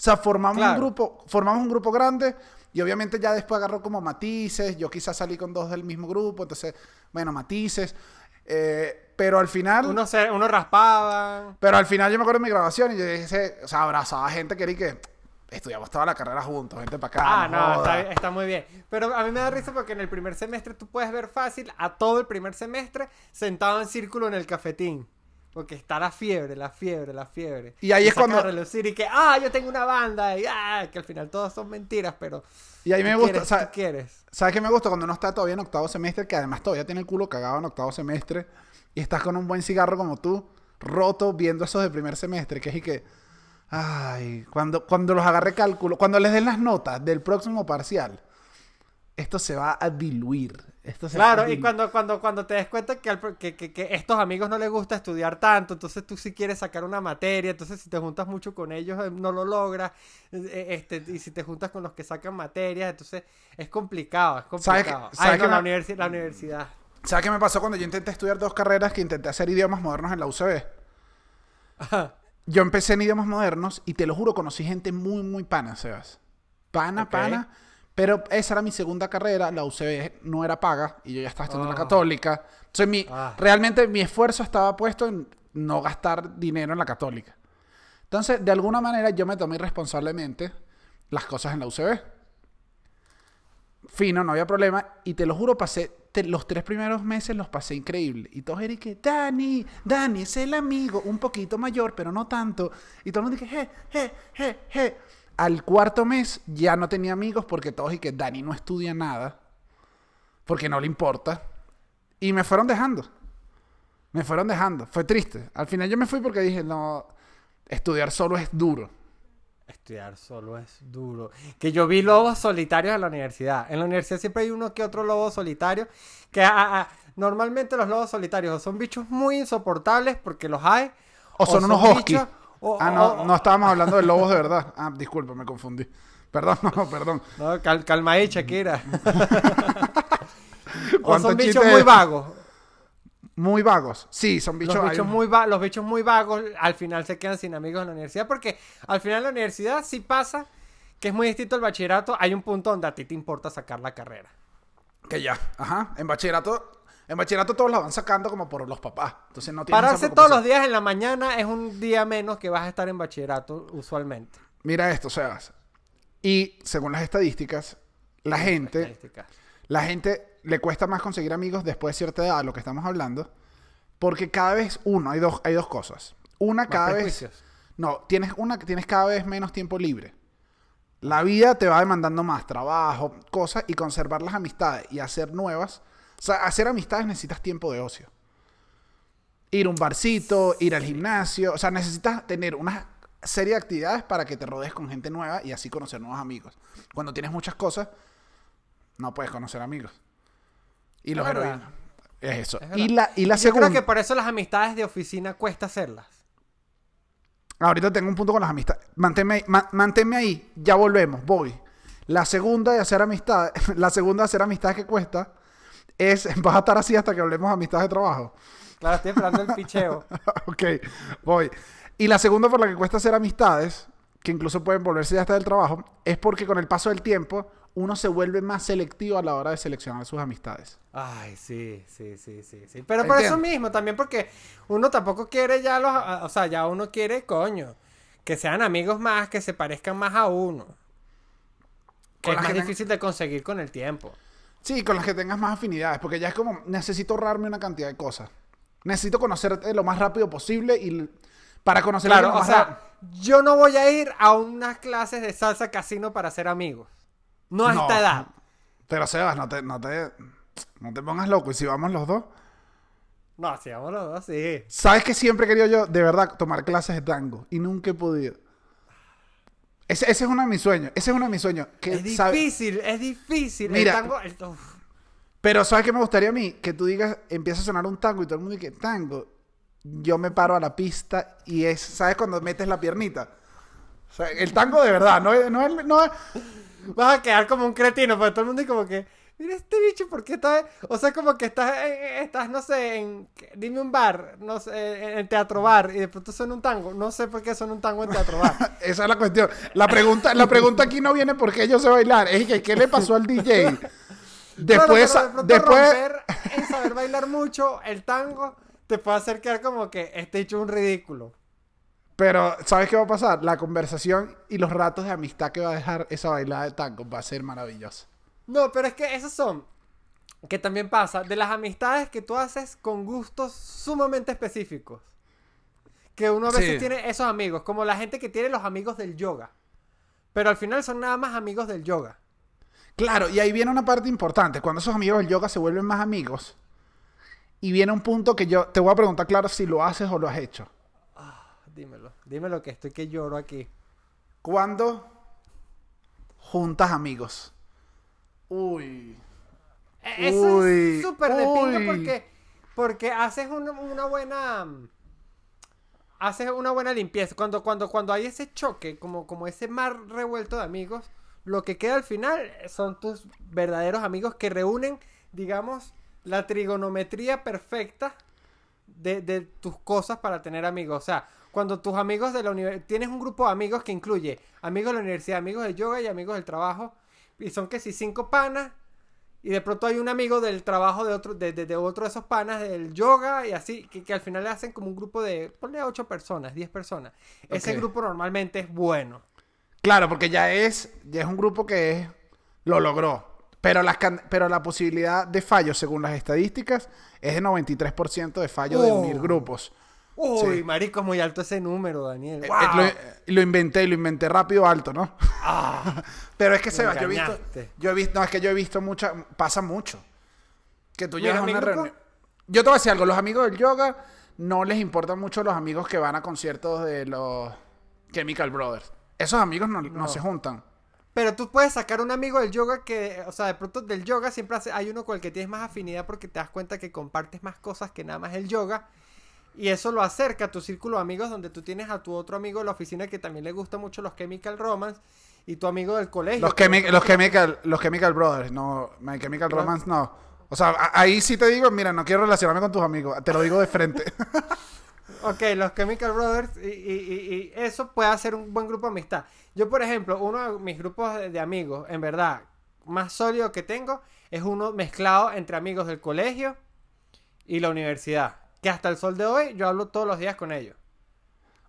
O sea, formamos un grupo, formamos un grupo grande y obviamente ya después agarró como matices, yo quizás salí con dos del mismo grupo, entonces, bueno, matices. Eh, pero al final... Uno, se, uno raspaba. Pero al final yo me acuerdo de mi grabación y yo dije, o sea, abrazaba a gente que era que estudiamos toda la carrera juntos, gente para acá. Ah, no, está, está, muy bien. Pero a mí me da risa porque en el primer semestre tú puedes ver fácil a todo el primer semestre sentado en círculo en el cafetín. Porque está la fiebre, la fiebre, la fiebre. Y ahí es cuando. relucir y que, ah, yo tengo una banda. Y ah, que al final todas son mentiras, pero. Y ahí me gusta. Quieres, quieres? ¿Sabes qué me gusta cuando no está todavía en octavo semestre? Que además todavía tiene el culo cagado en octavo semestre. Y estás con un buen cigarro como tú, roto, viendo esos de primer semestre. Que es y que. Ay, cuando, cuando los agarre cálculo. Cuando les den las notas del próximo parcial esto se va a diluir. Esto claro, y cuando, cuando, cuando te des cuenta que, a estos amigos no les gusta estudiar tanto, entonces tú si sí quieres sacar una materia, entonces si te juntas mucho con ellos eh, no lo logras, eh, eh, este, y si te juntas con los que sacan materias, entonces es complicado, es complicado. ¿Sabes, la, universidad. ¿Sabes qué me pasó cuando yo intenté estudiar dos carreras que intenté hacer idiomas modernos en la UCB? Yo empecé en idiomas modernos y te lo juro, conocí gente muy, muy pana, Sebas. Pana, pana pero esa era mi segunda carrera, la UCB no era paga y yo ya estaba estudiando la ah. católica. Entonces, mi, ah. realmente mi esfuerzo estaba puesto en no gastar dinero en la católica. Entonces, de alguna manera yo me tomé responsablemente las cosas en la UCB. Fino, no había problema. Y te lo juro, pasé los tres primeros meses los pasé increíble. Y todos eran Dani, Dani es el amigo, un poquito mayor, pero no tanto. Y todo el mundo dije, je, je, je, je. Al cuarto mes ya no tenía amigos porque todos y que Dani no estudia nada, porque no le importa. Y me fueron dejando. Me fueron dejando. Fue triste. Al final yo me fui porque dije, no, estudiar solo es duro. Estudiar solo es duro. Que yo vi lobos solitarios en la universidad. En la universidad siempre hay uno que otro lobo solitario. Que ah, ah, ah, normalmente los lobos solitarios son bichos muy insoportables porque los hay. O, son, unos ah, no, no estábamos hablando de lobos de verdad. Ah, disculpa, me confundí. Perdón, no, perdón. No, calma ahí, Shakira. o son bichos muy vagos. Muy vagos. Sí, son bichos. Los bichos, muy los bichos muy vagos al final se quedan sin amigos en la universidad porque al final la universidad sí pasa que es muy distinto el bachillerato. Hay un punto donde a ti te importa sacar la carrera. Que ya. Ajá. En bachillerato en bachillerato todos la van sacando como por los papás. Entonces no Pararse todos los días en la mañana es un día menos que vas a estar en bachillerato usualmente. Mira esto, Sebas. Y según las estadísticas, la gente, la gente le cuesta más conseguir amigos después de cierta edad, lo que estamos hablando, porque cada vez uno, hay dos, hay dos cosas. Una cada vez, no, tienes una, tienes cada vez menos tiempo libre. La vida te va demandando más trabajo, cosas y conservar las amistades y hacer nuevas o sea, hacer amistades necesitas tiempo de ocio. Ir a un barcito, ir al gimnasio. O sea, necesitas tener una serie de actividades para que te rodees con gente nueva y así conocer nuevos amigos. Cuando tienes muchas cosas, no puedes conocer amigos. Y los heroínos Es eso. y la, y la segunda. que por eso las amistades de oficina cuesta hacerlas. Ahorita tengo un punto con las amistades. Manténme manténme ahí. ya volvemos, voy. La segunda de hacer amistades, la segunda de hacer amistades que cuesta es, vas a estar así hasta que hablemos amistades de trabajo. Claro, estoy esperando el picheo. ok, voy. Y la segunda por la que cuesta hacer amistades, que incluso pueden volverse ya hasta del trabajo, es porque con el paso del tiempo uno se vuelve más selectivo a la hora de seleccionar sus amistades. Ay, sí, sí, sí, sí, Pero por eso mismo, también porque uno tampoco quiere ya los, o sea, ya uno quiere, coño, que sean amigos más, que se parezcan más a uno. Que es más difícil de conseguir con el tiempo. Sí, con las que tengas más afinidades, porque ya es como, necesito ahorrarme una cantidad de cosas. Necesito conocerte lo más rápido posible y para conocer claro, o sea, yo no voy a ir a unas clases de salsa casino para ser amigos. No a esta edad. Pero Sebas, no te, no te, no te pongas loco. Y si vamos los dos. No, si vamos los dos, sí. ¿Sabes que siempre he querido yo, de verdad, tomar clases de tango? Y nunca he podido. Ese, es uno de mis sueños. Ese es uno de mis sueños. Que, es difícil, es difícil. el tango. Pero ¿sabes qué me gustaría a mí? Que tú digas, empieza a sonar un tango y todo el mundo dice, tango. Yo me paro a la pista y es, ¿sabes? Cuando metes la piernita. el tango de verdad, no, no, Vas a quedar como un cretino, pero pues todo el mundo dice como que mira este bicho, ¿por qué está? O sea, como que estás, eh, eh, estás no sé, en, dime un bar, no sé, en, teatro bar, y de pronto suena un tango. No sé por qué suena un tango en teatro bar. Esa es la cuestión. La pregunta, la pregunta aquí no viene porque yo sé bailar, es que ¿qué le pasó al DJ? Después, de después... saber bailar mucho el tango te puede hacer quedar como que este hecho un ridículo. Pero, ¿sabes qué va a pasar? La conversación y los ratos de amistad que va a dejar esa bailada de tango va a ser maravillosa. No, pero es que esas son, que también pasa, de las amistades que tú haces con gustos sumamente específicos. Que uno a veces tiene esos amigos, como la gente que tiene los amigos del yoga. Pero al final son nada más amigos del yoga. Claro, y ahí viene una parte importante. Cuando esos amigos del yoga se vuelven más amigos, y viene un punto que yo te voy a preguntar, claro, si lo haces o lo has hecho. Ah, dímelo, dímelo que estoy que lloro aquí. ¿Cuándo juntas amigos? Uy. E, eso es súper de porque, porque haces una, buena. Haces una buena limpieza. Cuando, cuando, cuando hay ese choque, como, como ese mar revuelto de amigos, lo que queda al final son tus verdaderos amigos que reúnen, digamos, la trigonometría perfecta de, de tus cosas para tener amigos. O sea, cuando tus amigos de la universidad. Tienes un grupo de amigos que incluye amigos de la universidad, amigos de yoga y amigos del trabajo y son que si cinco panas, y de pronto hay un amigo del trabajo de otro de, otro de esos panas del yoga y así, que, al final le hacen como un grupo de, ponle ocho personas, diez personas. Ese grupo normalmente es bueno. Claro, porque ya es, ya es un grupo que es, lo logró. Pero, las, pero la posibilidad de fallo, según las estadísticas, es de 93% de fallo de oh. unir grupos. Uy, marico, muy alto ese número, Daniel. Eh, eh, eh, lo, inventé, lo inventé rápido alto, ¿no? Ah. Pero es que, se yo he visto... Yo he No, es que yo he visto mucha... Pasa mucho. Que tú llegas a una reunión... Yo te voy a decir algo. Los amigos del yoga no les importan mucho los amigos que van a conciertos de los Chemical Brothers. Esos amigos no, se juntan. Pero tú puedes sacar un amigo del yoga que, o sea, de pronto del yoga siempre hace, hay uno con el que tienes más afinidad porque te das cuenta que compartes más cosas que nada más el yoga y eso lo acerca a tu círculo de amigos donde tú tienes a tu otro amigo de la oficina que también le gusta mucho los Chemical Romance y tu amigo del colegio. Los, chemical, los chemical Brothers, no, Chemical Romance no. O sea, ahí sí te digo, mira, no quiero relacionarme con tus amigos, te lo digo de frente. ok, los Chemical Brothers y, eso puede hacer un buen grupo de amistad. Yo, por ejemplo, uno de mis grupos de amigos, en verdad, más sólido que tengo, es uno mezclado entre amigos del colegio y la universidad que hasta el sol de hoy yo hablo todos los días con ellos.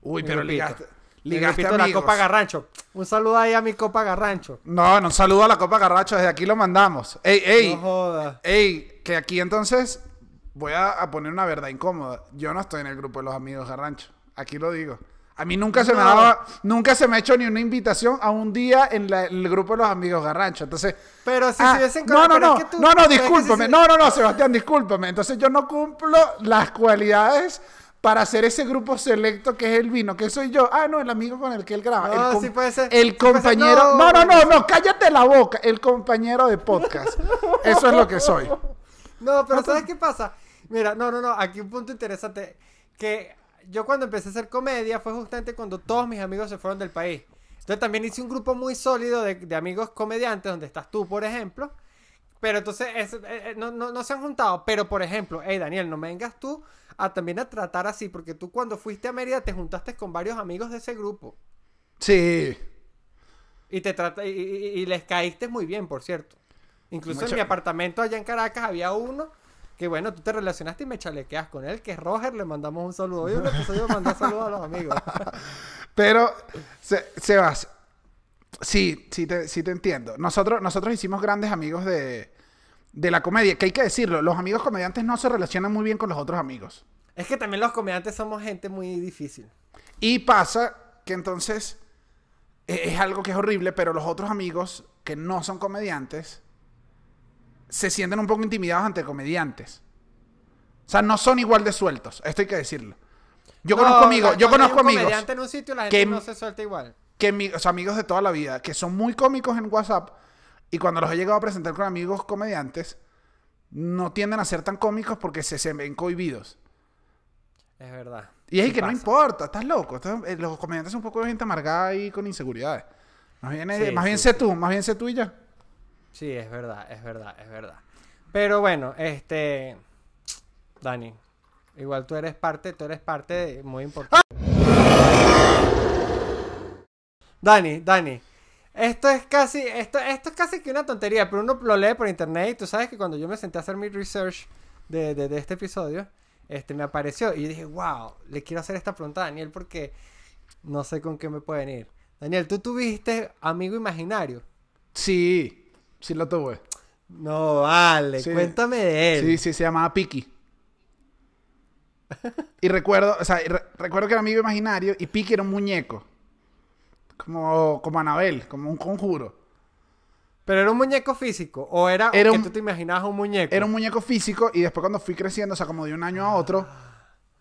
Uy, pero ligaste, ligaste a la Copa Garrancho. Un saludo ahí a mi Copa Garrancho. No, no, un saludo a la Copa Garrancho. Desde aquí lo mandamos. Ey, ey. No jodas. Ey, que aquí entonces voy a, a, poner una verdad incómoda. Yo no estoy en el grupo de los amigos Garrancho. Aquí lo digo. A mí nunca se me daba, nunca se me ha hecho ni una invitación a un día en el grupo de los amigos Garrancho. Entonces. Pero si se hubiesen No, no, no. no, no, discúlpame. No, no, no, Sebastián, discúlpame. Entonces yo no cumplo las cualidades para hacer ese grupo selecto que es el vino, que soy yo. Ah, no, el amigo con el que él graba. No, sí puede ser. El compañero. No. no, no, no, no, cállate la boca. El compañero de podcast. Eso es lo que soy. No, pero ¿sabes qué pasa? Mira, no, no, no. Aquí un punto interesante. Que yo cuando empecé a hacer comedia fue justamente cuando todos mis amigos se fueron del país. Entonces también hice un grupo muy sólido de, amigos comediantes, donde estás tú, por ejemplo. Pero entonces eh, eh, no, no, se han juntado. Pero por ejemplo, hey Daniel, no me vengas tú a también a tratar así, porque tú cuando fuiste a Mérida te juntaste con varios amigos de ese grupo. Sí. Y te trata, y, les caíste muy bien, por cierto. Incluso en mi apartamento allá en Caracas había uno que bueno, tú te relacionaste y me chalequeas con él, que es Roger, le mandamos un saludo. Hoy un episodio de mandar saludos a los amigos. Pero, se, Sebas, sí, sí te, sí te entiendo. Nosotros, nosotros hicimos grandes amigos de, la comedia, que hay que decirlo, los amigos comediantes no se relacionan muy bien con los otros amigos. Es que también los comediantes somos gente muy difícil. Y pasa que entonces e, es algo que es horrible, pero los otros amigos que no son comediantes se sienten un poco intimidados ante comediantes. O sea, no son igual de sueltos, esto hay que decirlo. Yo conozco amigos, yo conozco amigos. Comediante en un sitio la gente que, no se suelta igual. Que amigos de toda la vida, que son muy cómicos en WhatsApp y cuando los he llegado a presentar con amigos comediantes, no tienden a ser tan cómicos porque se, se ven cohibidos. Es verdad. Y es que no importa, estás loco. Eh, los comediantes son un poco de gente amargada y con inseguridades. Más bien, eh, más bien sé tú, más bien sé tú y ya. Sí, es verdad, es verdad, es verdad. Pero bueno, este. Dani, igual tú eres parte, tú eres parte muy importante. Dani, Dani. Esto es casi, esto, esto es casi que una tontería, pero uno lo lee por internet y tú sabes que cuando yo me senté a hacer mi research de, de, de este episodio, este me apareció y yo dije, wow, le quiero hacer esta pregunta a Daniel porque no sé con qué me pueden ir. Daniel, tú tuviste amigo imaginario. Sí. Sí lo tuve. No, vale. Cuéntame de él. Sí, sí, se llamaba Piki. y recuerdo, o sea, recuerdo que era amigo imaginario y Piki era un muñeco. Como, como Anabel, como un conjuro. ¿Pero era un muñeco físico? ¿O era, era que tú te imaginabas un muñeco? Era un muñeco físico y después cuando fui creciendo, o sea, como de un año a otro,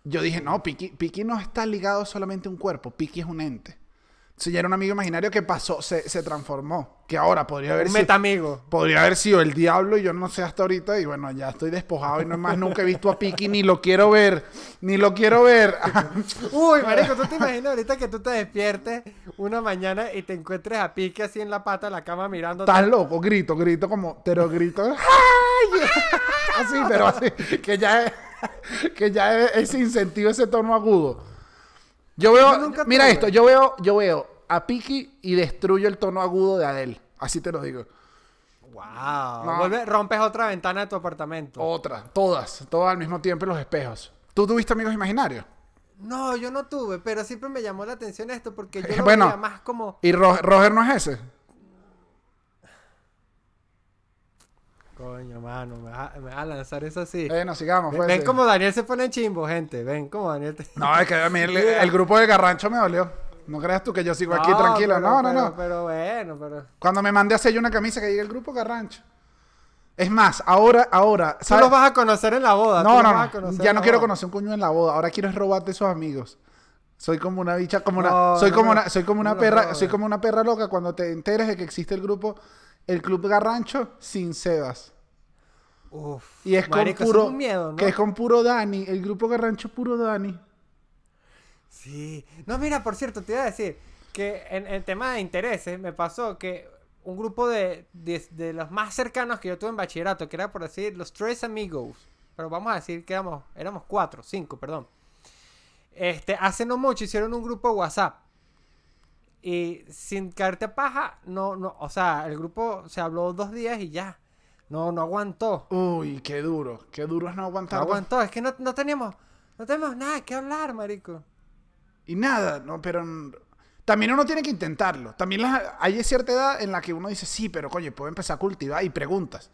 yo dije, no, Piki, Piki no está ligado solamente a un cuerpo, Piki es un ente si ya era un amigo imaginario que pasó, se, transformó. Que ahora podría haber un sido. Podría haber sido el diablo y yo no sé hasta ahorita. Y bueno, ya estoy despojado y no más, nunca he visto a Piki, ni lo quiero ver. Ni lo quiero ver. Uy, marico, ¿tú te imaginas ahorita que tú te despiertes una mañana y te encuentres a Piki así en la pata de la cama mirando? Estás loco, grito, grito como, pero grito. así, pero así. Que ya es, que ya es, ese incentivo, ese tono agudo. Yo veo, mira esto, yo veo, yo veo a Piki y destruye el tono agudo de Adele. Así te lo digo. Wow. rompes otra ventana de tu apartamento. Otra, todas, todas al mismo tiempo los espejos. ¿Tú tuviste amigos imaginarios? No, yo no tuve, pero siempre me llamó la atención esto porque yo lo más como. ¿Y Roger no es ese? Coño, mano, me vas a, lanzar eso así. Bueno, sigamos. Pues, ven, como Daniel se pone en chimbo, gente. Ven como Daniel. Te... No, es que a mí el grupo de Garrancho me dolió. No creas tú que yo sigo aquí tranquilo. no, no, no. Pero bueno, pero. Cuando me mandé a hacer una camisa que llegue el grupo Garrancho. Es más, ahora, ahora. solo Tú los vas a conocer en la boda. No, no, no. Ya no quiero conocer un coño en la boda. Ahora quiero robarte esos amigos. Soy como una bicha, como una, soy como una, soy como una perra, soy como una perra loca cuando te enteres de que existe el grupo, el club Garrancho sin Sebas. Uf, y es con puro, que es con puro Dani, el grupo Garrancho puro Dani. Sí. No, mira, por cierto, te iba a decir que en el tema de intereses me pasó que un grupo de, los más cercanos que yo tuve en bachillerato, que era por decir los tres amigos, pero vamos a decir que éramos, éramos cuatro, cinco, perdón. Este, hace no mucho hicieron un grupo WhatsApp. Y sin caerte a paja, no, no, o sea, el grupo se habló dos días y ya. No, no aguantó. Uy, qué duro, qué duro es no aguantar. No aguantó, es que no, no teníamos, no teníamos nada que hablar, marico. Y nada, ¿no? Pero también uno tiene que intentarlo. También hay cierta edad en la que uno dice, sí, pero coño, puedo empezar a cultivar y preguntas.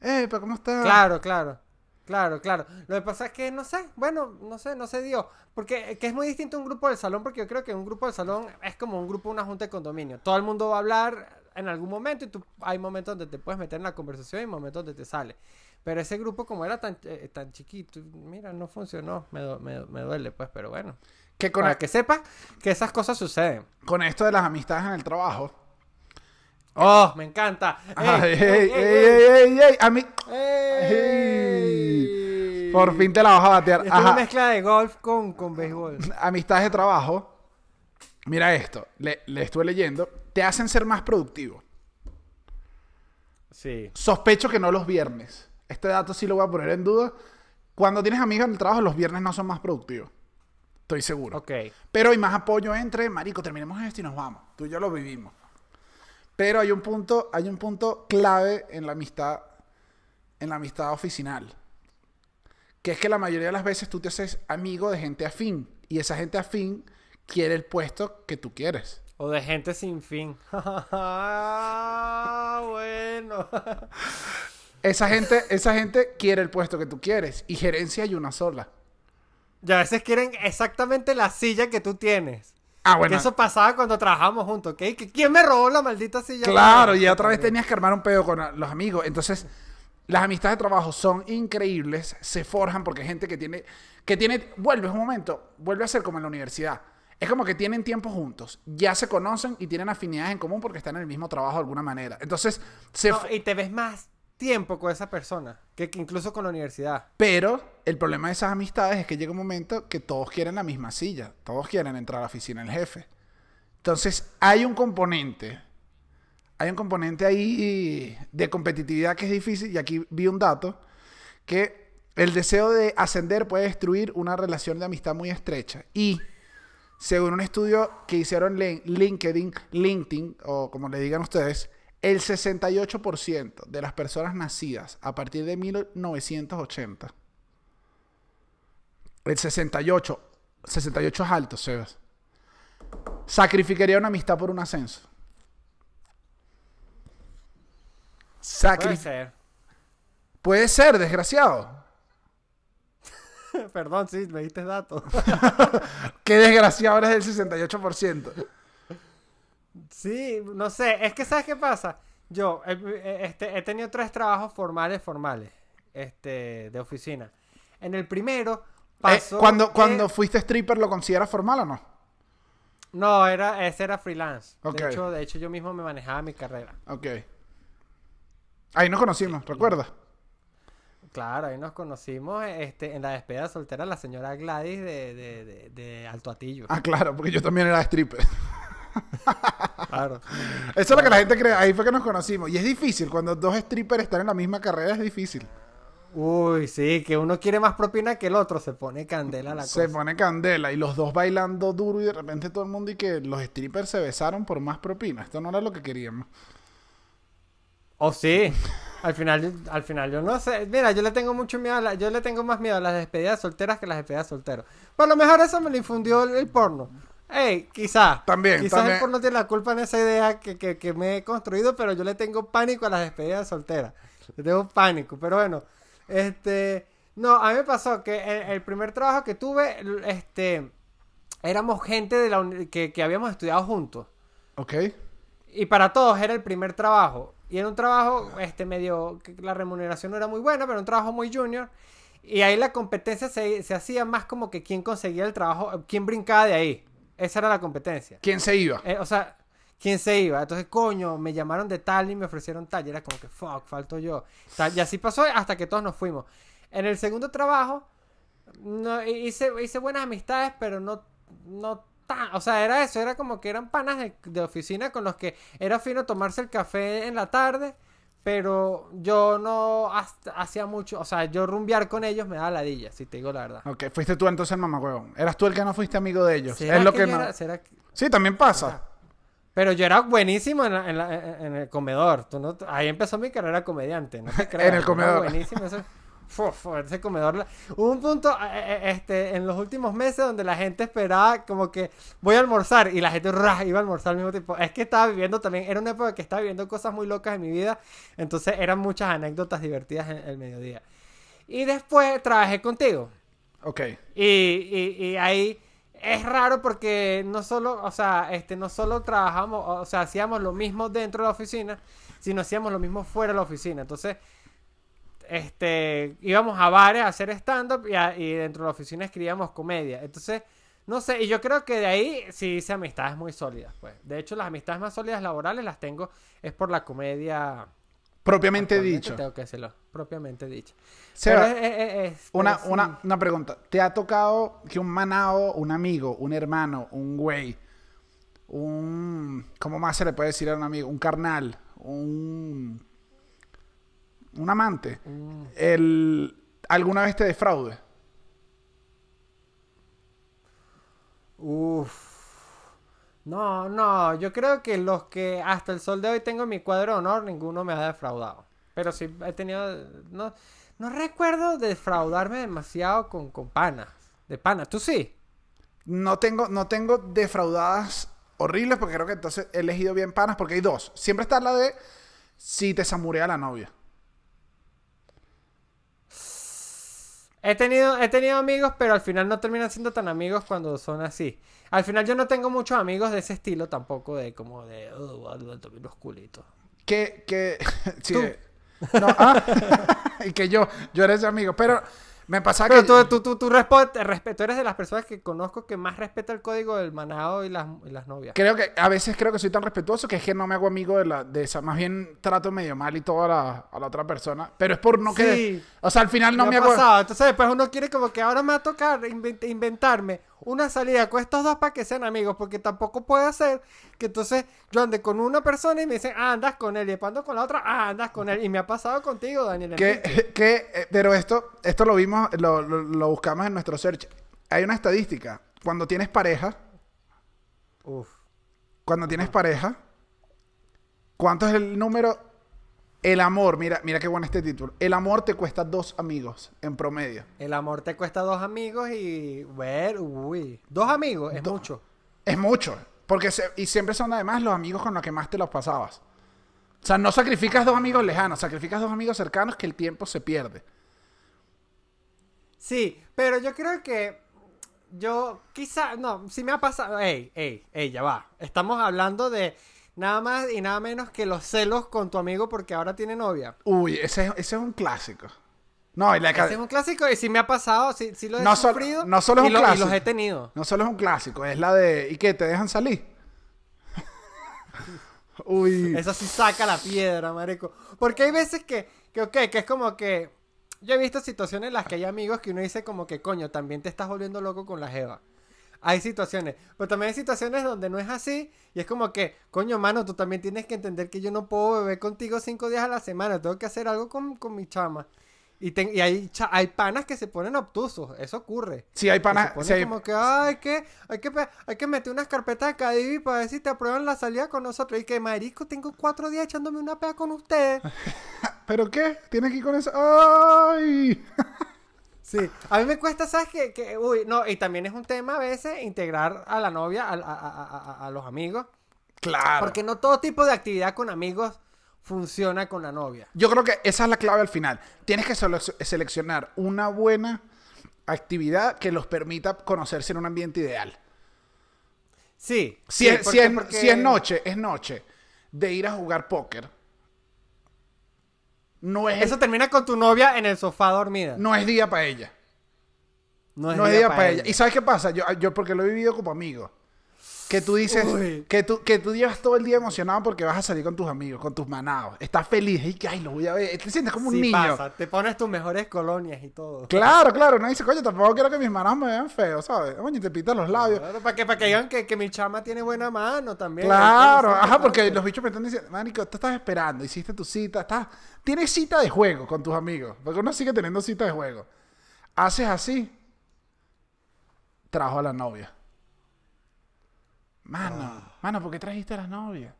Eh, pero ¿cómo está? Claro, claro. Claro, claro. Lo que pasa es que no sé, bueno, no sé, no se dio. Porque eh, que es muy distinto un grupo del salón, porque yo creo que un grupo del salón es como un grupo, una junta de condominio. Todo el mundo va a hablar en algún momento y tú, hay momentos donde te puedes meter en la conversación y momentos donde te sale. Pero ese grupo, como era tan, eh, tan chiquito, mira, no funcionó. me, me duele, pues, pero bueno. Que con para pues que sepa que esas cosas suceden. Con esto de las amistades en el trabajo. ¡Oh, me encanta! ¡Ey, ey, ey, ey, A mí... Por fin te la vas a batear. Es una mezcla de golf con, con béisbol. Amistades de trabajo. Mira esto. Le, le estuve leyendo. Te hacen ser más productivo. Sí. Sospecho que no los viernes. Este dato sí lo voy a poner en duda. Cuando tienes amigos en el trabajo, los viernes no son más productivos. Estoy seguro. Ok. Pero hay más apoyo entre, marico, terminemos esto y nos vamos. Tú y yo lo vivimos. Pero hay un punto, hay un punto clave en la amistad, en la amistad oficinal. Que es que la mayoría de las veces tú te haces amigo de gente afín. Y esa gente afín quiere el puesto que tú quieres. O de gente sin fin. Ah, bueno. esa gente, esa gente quiere el puesto que tú quieres. Y gerencia hay una sola. Y a veces quieren exactamente la silla que tú tienes. Ah, bueno. eso pasaba cuando trabajamos juntos, ¿ok? ¿Quién me robó la maldita silla? Claro, y ah, otra vez tenías que armar un pedo con los amigos. Entonces, las amistades de trabajo son increíbles, se forjan porque hay gente que tiene, que tiene, vuelve un momento, vuelve a ser como en la universidad. Es como que tienen tiempo juntos, ya se conocen y tienen afinidades en común porque están en el mismo trabajo de alguna manera. Entonces, se... y te ves más tiempo con esa persona, que, incluso con la universidad. Pero el problema de esas amistades es que llega un momento que todos quieren la misma silla, todos quieren entrar a la oficina del jefe. Entonces hay un componente, hay un componente ahí de competitividad que es difícil, y aquí vi un dato, que el deseo de ascender puede destruir una relación de amistad muy estrecha. Y según un estudio que hicieron LinkedIn, LinkedIn, o como le digan ustedes, el 68% de las personas nacidas a partir de 1980. El 68. 68 es alto, Sebas. Sacrificaría una amistad por un ascenso. Puede ser. Puede ser, desgraciado. Perdón, sí, me diste datos. Qué desgraciado eres del 68%. Sí, no sé, es que ¿sabes qué pasa? Yo eh, eh, este, he, tenido tres trabajos formales, formales, este, de oficina. En el primero eh, pasó... cuando, cuando fuiste stripper, ¿lo consideras formal o no? No, era, ese era freelance. De, hecho, de hecho, yo mismo me manejaba mi carrera. Ok. Ahí nos conocimos, ¿recuerdas? Claro, ahí nos conocimos este, en la despedida soltera la señora Gladys de, de Alto Atillo. Ah, claro, porque yo también era stripper. Eso es lo que la gente cree. Ahí fue que nos conocimos. Y es difícil. Cuando dos strippers están en la misma carrera, es difícil. Uy, sí, que uno quiere más propina que el otro. Se pone candela la se cosa. Se pone candela. Y los dos bailando duro. Y de repente todo el mundo. Y que los strippers se besaron por más propina. Esto no era lo que queríamos. Oh, sí. Al final, al final, yo no sé. Mira, yo le tengo mucho miedo a yo le tengo más miedo a las despedidas solteras que a las despedidas solteros. Por a lo mejor eso me lo infundió el porno. Hey, quizás. También. Quizás también. el porno tiene la culpa en esa idea que, me he construido, pero yo le tengo pánico a las despedidas solteras. Le tengo pánico. Pero bueno, este. No, a mí me pasó que el, primer trabajo que tuve, este. Éramos gente de la que, que habíamos estudiado juntos. Ok. Y para todos era el primer trabajo. Y era un trabajo, este, medio. Que la remuneración no era muy buena, pero un trabajo muy junior. Y ahí la competencia se, se hacía más como que quién conseguía el trabajo, quién brincaba de ahí. Esa era la competencia. ¿Quién se iba? Eh, o sea, ¿quién se iba? Entonces, coño, me llamaron de tal y me ofrecieron tal. Y era como que, fuck, falto yo. y así pasó hasta que todos nos fuimos. En el segundo trabajo, hice, hice buenas amistades, pero no, no tan. O sea, era eso, era como que eran panas de oficina con los que era fino tomarse el café en la tarde pero yo no hacía mucho, o sea, yo rumbear con ellos me da ladilla, si te digo la verdad. Ok, fuiste tú entonces el mamagüeón, Eras tú el que no fuiste amigo de ellos. es lo que, Sí, también pasa. Pero yo era buenísimo en, en, el comedor. no... Ahí empezó mi carrera comediante, no te en el comedor. buenísimo eso ese comedor. Hubo un punto eh, eh, eh, este, en los últimos meses donde la gente esperaba como que voy a almorzar y la gente iba a almorzar al mismo tiempo. Es que estaba viviendo también, era una época que estaba viviendo cosas muy locas en mi vida, entonces eran muchas anécdotas divertidas en el mediodía. Y después trabajé contigo. Ok. Y, y, y ahí es raro porque no solo, o sea, este, no solo trabajamos, o sea, hacíamos lo mismo dentro de la oficina, sino hacíamos lo mismo fuera de la oficina. Entonces este, íbamos a bares a hacer stand-up y, dentro de la oficina escribíamos comedia. Entonces, no sé, y yo creo que de ahí sí hice amistades muy sólidas, pues. De hecho, las amistades más sólidas laborales las tengo es por la comedia... Propiamente dicho. Tengo que decirlo, propiamente dicho. una, una, pregunta. ¿Te ha tocado que un manado un amigo, un hermano, un güey, un... ¿Cómo más se le puede decir a un amigo? Un carnal, un un amante, mm. el, ¿alguna vez te defraude? Uf. No, no, yo creo que los que hasta el sol de hoy tengo mi cuadro de honor, ninguno me ha defraudado. Pero sí he tenido. No, no recuerdo defraudarme demasiado con, con panas. De panas, ¿tú sí? No tengo, no tengo defraudadas horribles porque creo que entonces he elegido bien panas porque hay dos. Siempre está la de si te samurea la novia. He tenido, he tenido amigos, pero al final no terminan siendo tan amigos cuando son así. Al final yo no tengo muchos amigos de ese estilo tampoco, de como de, oh, los culitos. Que, que, sí, eh, no, ah, y que yo, yo era ese amigo, pero... Me pasa Pero que. Tú, tú, eres de las personas que conozco que más respeta el código del manado y las, novias. Creo que a veces creo que soy tan respetuoso que es que no me hago amigo de, la, de esa. Más bien trato medio mal y todo a la, otra persona. Pero es por no que. O sea, al final no me, ha hago. Entonces, después uno quiere como que ahora me va a tocar inventarme una salida con estos dos para que sean amigos, porque tampoco puede ser que entonces yo ande con una persona y me dicen, ah, andas con él, y después con la otra, ah, andas con él, y me ha pasado contigo, Daniel. Que, eh, pero esto, esto lo vimos, lo, buscamos en nuestro search. Hay una estadística, cuando tienes pareja, cuando tienes pareja, ¿cuánto es el número el amor, mira, mira qué bueno este título. El amor te cuesta dos amigos en promedio. El amor te cuesta dos amigos y. ver, uy. Dos amigos es mucho. Es mucho. Porque y siempre son además los amigos con los que más te los pasabas. O sea, no sacrificas dos amigos lejanos, sacrificas dos amigos cercanos que el tiempo se pierde. Sí, pero yo creo que yo quizá, no, si me ha pasado, ey, ey, ey, ya va. Estamos hablando de Nada más y nada menos que los celos con tu amigo porque ahora tiene novia. Uy, ese, es un clásico. No, y la... Ese es un clásico y si me ha pasado, si lo he sufrido. no solo Y los he tenido. No solo es un clásico, es la de... ¿Y qué? ¿Te dejan salir? Uy. Eso sí saca la piedra, mareco Porque hay veces que, que ok, que es como que... Yo he visto situaciones en las que hay amigos que uno dice como que, coño, también te estás volviendo loco con la jeva hay situaciones. Pero también hay situaciones donde no es así. Y es como que, coño, mano, tú también tienes que entender que yo no puedo beber contigo cinco días a la semana. Tengo que hacer algo con, mi chama. Y, y hay, hay panas que se ponen obtusos, eso ocurre. Sí, hay panas. Que se como que, ay, hay, que hay que meter unas carpetas de Cadivi para ver si te aprueban la salida con nosotros. Y que, marico, tengo cuatro días echándome una pea con ustedes. ¿Pero qué? ¿Tienes que ir con eso? ¡Ay! Sí, a mí me cuesta, ¿sabes Que, uy, no, y también es un tema a veces integrar a la novia, a, a, los amigos. Claro. Porque no todo tipo de actividad con amigos funciona con la novia. Yo creo que esa es la clave al final. Tienes que seleccionar una buena actividad que los permita conocerse en un ambiente ideal. Sí. sí, si es noche, es noche de ir a jugar póker eso termina con tu novia en el sofá dormida. No es día para ella. No es, día, para, ella. ¿Y sabes qué pasa? Yo, yo porque lo he vivido como amigo. Que tú dices, que tú, que tú llevas todo el día emocionado porque vas a salir con tus amigos, con tus manados. Estás feliz y que, ay, lo voy a ver. Te sientes como un niño. Te pones tus mejores colonias y todo. Claro, claro. No dice, coño, tampoco quiero que mis manados me vean feo, ¿sabes? Oye, te pitas los labios. Claro, para que, para que digan que, mi chama tiene buena mano también. Claro, ajá, porque los bichos me están diciendo, manico, tú estás esperando, hiciste tu cita, Tienes cita de juego con tus amigos. Porque uno sigue teniendo cita de juego. Haces así, trajo a la novia. Mano, ah. mano, ¿por qué trajiste a las novias?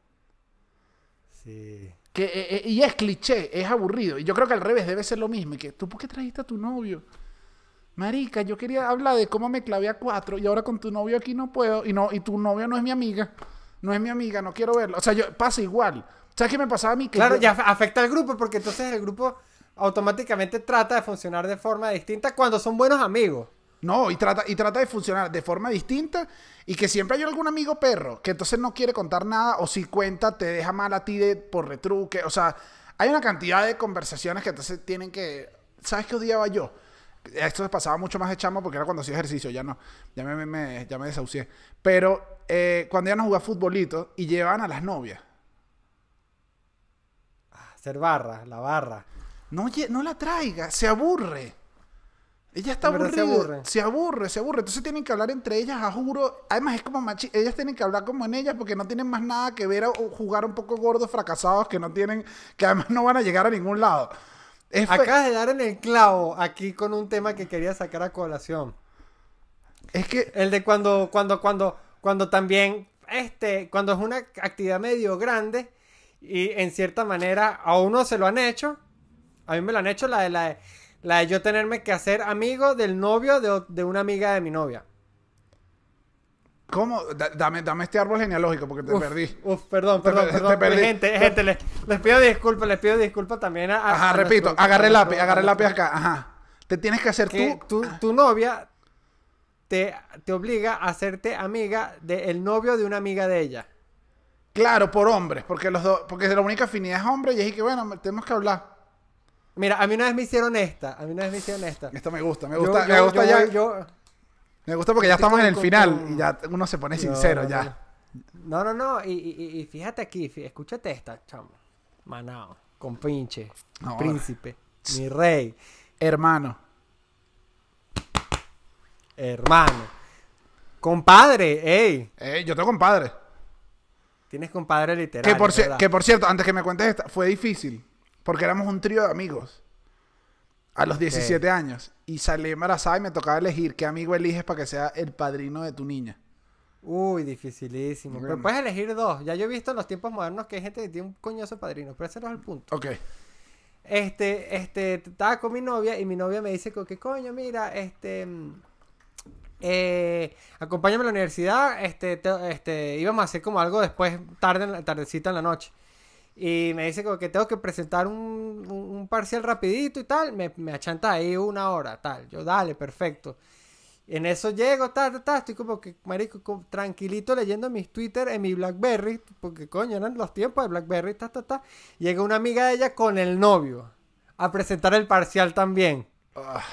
Sí. Que, eh, eh, y es cliché, es aburrido. Y yo creo que al revés debe ser lo mismo. Y que, ¿tú por qué trajiste a tu novio? Marica, yo quería hablar de cómo me clavé a cuatro y ahora con tu novio aquí no puedo. Y, no, y tu novio no es mi amiga. No es mi amiga, no quiero verlo. O sea, yo pasa igual. ¿Sabes qué me pasaba a mí? claro, ya afecta al grupo porque entonces el grupo automáticamente trata de funcionar de forma distinta cuando son buenos amigos. No, y trata, y trata de funcionar de forma distinta y que siempre hay algún amigo perro que entonces no quiere contar nada o si cuenta te deja mal a ti de, por retruque. O sea, hay una cantidad de conversaciones que entonces tienen que... ¿Sabes qué odiaba yo? Esto se pasaba mucho más de chamo porque era cuando hacía ejercicio, ya no, ya me, desahucié. Pero eh, cuando iban no jugaba futbolito y llevan a las novias. Ah, hacer barra, la barra. No, no la traiga, se aburre. Ella está aburrida. Se aburre. se aburre. Entonces tienen que hablar entre ellas, a juro. Además es como machi ellas tienen que hablar como en ellas porque no tienen más nada que ver o jugar un poco gordos, fracasados, que no tienen, que además no van a llegar a ningún lado. Acabas de dar en el clavo aquí con un tema que quería sacar a colación. Es que el de cuando cuando cuando cuando también este cuando es una actividad medio grande y en cierta manera a uno se lo han hecho. A mí me lo han hecho la de la de la de yo tenerme que hacer amigo del novio de, una amiga de mi novia. ¿Cómo? dame, dame este árbol genealógico porque te perdí. Uf, perdón, perdón, perdón. perdí. Gente, gente, les, pido disculpas, les pido disculpas también a... Ajá, repito, agarré el lápiz, agarré el lápiz acá. Ajá. Te tienes que hacer tú. Ah. tu, novia te, te obliga a hacerte amiga del novio de una amiga de ella. Claro, por hombres, porque los dos, porque la única afinidad es hombre y es que bueno, tenemos que hablar. Mira, a mí una vez me hicieron esta. A mí una vez me hicieron esta. Esto me gusta, me gusta. me gusta ya. me gusta porque ya estamos en el final y ya uno se pone sincero no, no, ya. No, no, no. Y, fíjate aquí, escúchate esta, chamo. Manao, compinche, príncipe, mi rey. Hermano. Hermano. Compadre, ey. yo tengo compadre. Tienes compadre literal. Que por, que por cierto, antes que me cuentes esta, fue difícil. Porque éramos un trío de amigos. A los 17 años. Y salí embarazada y me tocaba elegir qué amigo eliges para que sea el padrino de tu niña. Uy, dificilísimo. Pero puedes elegir dos. Ya yo he visto en los tiempos modernos que hay gente que tiene un coñazo padrino, pero ese no es el punto. Ok. Este, este, estaba con mi novia y mi novia me dice que, coño, mira, este, mm, eh, acompáñame a la universidad, este, este, íbamos a hacer como algo después, tarde, tardecita en la noche y me dice como que tengo que presentar un, parcial rapidito y tal, me, me, achanta ahí una hora, tal, yo dale, perfecto. En eso llego, tal, tal, tal, estoy como que, marico, tranquilito leyendo mis Twitter en mi Blackberry, porque coño, eran los tiempos de Blackberry, tal, tal, tal. Llega una amiga de ella con el novio a presentar el parcial también. Ah,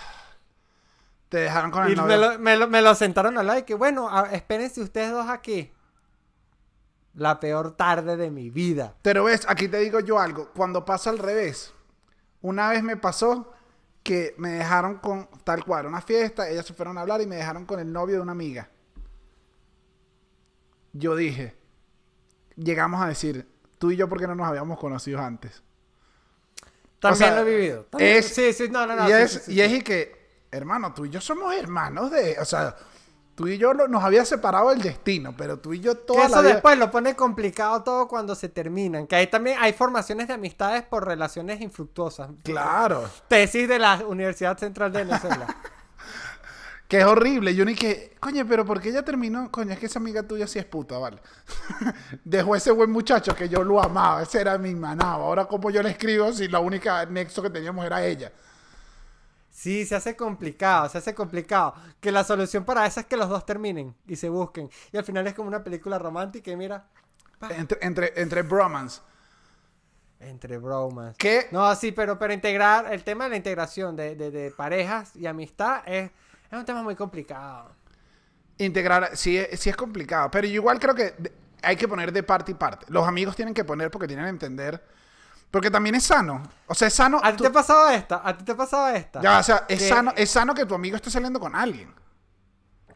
te dejaron con el novio. Y me, lo, me lo sentaron al lado que, bueno, espérense ustedes dos aquí la peor tarde de mi vida. Pero ves, aquí te digo yo algo, cuando pasa al revés, una vez me pasó que me dejaron con tal cual, una fiesta, ellas se fueron a hablar y me dejaron con el novio de una amiga. Yo dije, llegamos a decir, tú y yo porque no nos habíamos conocido antes. También lo he vivido. sí, sí, no, no, no. Y es, y, es que, hermano, tú y yo somos hermanos de, o sea, Tú y yo nos había separado el destino, pero tú y yo toda Eso después lo pone complicado todo cuando se terminan. Que ahí también hay formaciones de amistades por relaciones infructuosas. Claro. Tesis de la Universidad Central de Venezuela. que es horrible. Yo ni que, coño, pero ¿por qué ella terminó? Coño, es que esa amiga tuya sí es puta, vale. Dejó ese buen muchacho que yo lo amaba, ese era mi manaba. Ahora, ¿cómo yo le escribo si la única nexo que teníamos era ella? Sí, se hace complicado, se hace complicado. Que la solución para eso es que los dos terminen y se busquen. Y al final es como una película romántica y mira. Entre, entre, entre bromance. Entre bromas. ¿Qué? No, sí, pero, pero integrar, el tema de la integración de, parejas y amistad es, es, un tema muy complicado. Integrar, sí, sí es complicado, pero igual creo que hay que poner de parte y parte. Los amigos tienen que poner porque tienen que entender porque también es sano. O sea, es sano. ¿A ti te te pasado esta? ¿A ti te pasado esta? Ya, o sea, es, sano, es sano que tu amigo esté saliendo con alguien.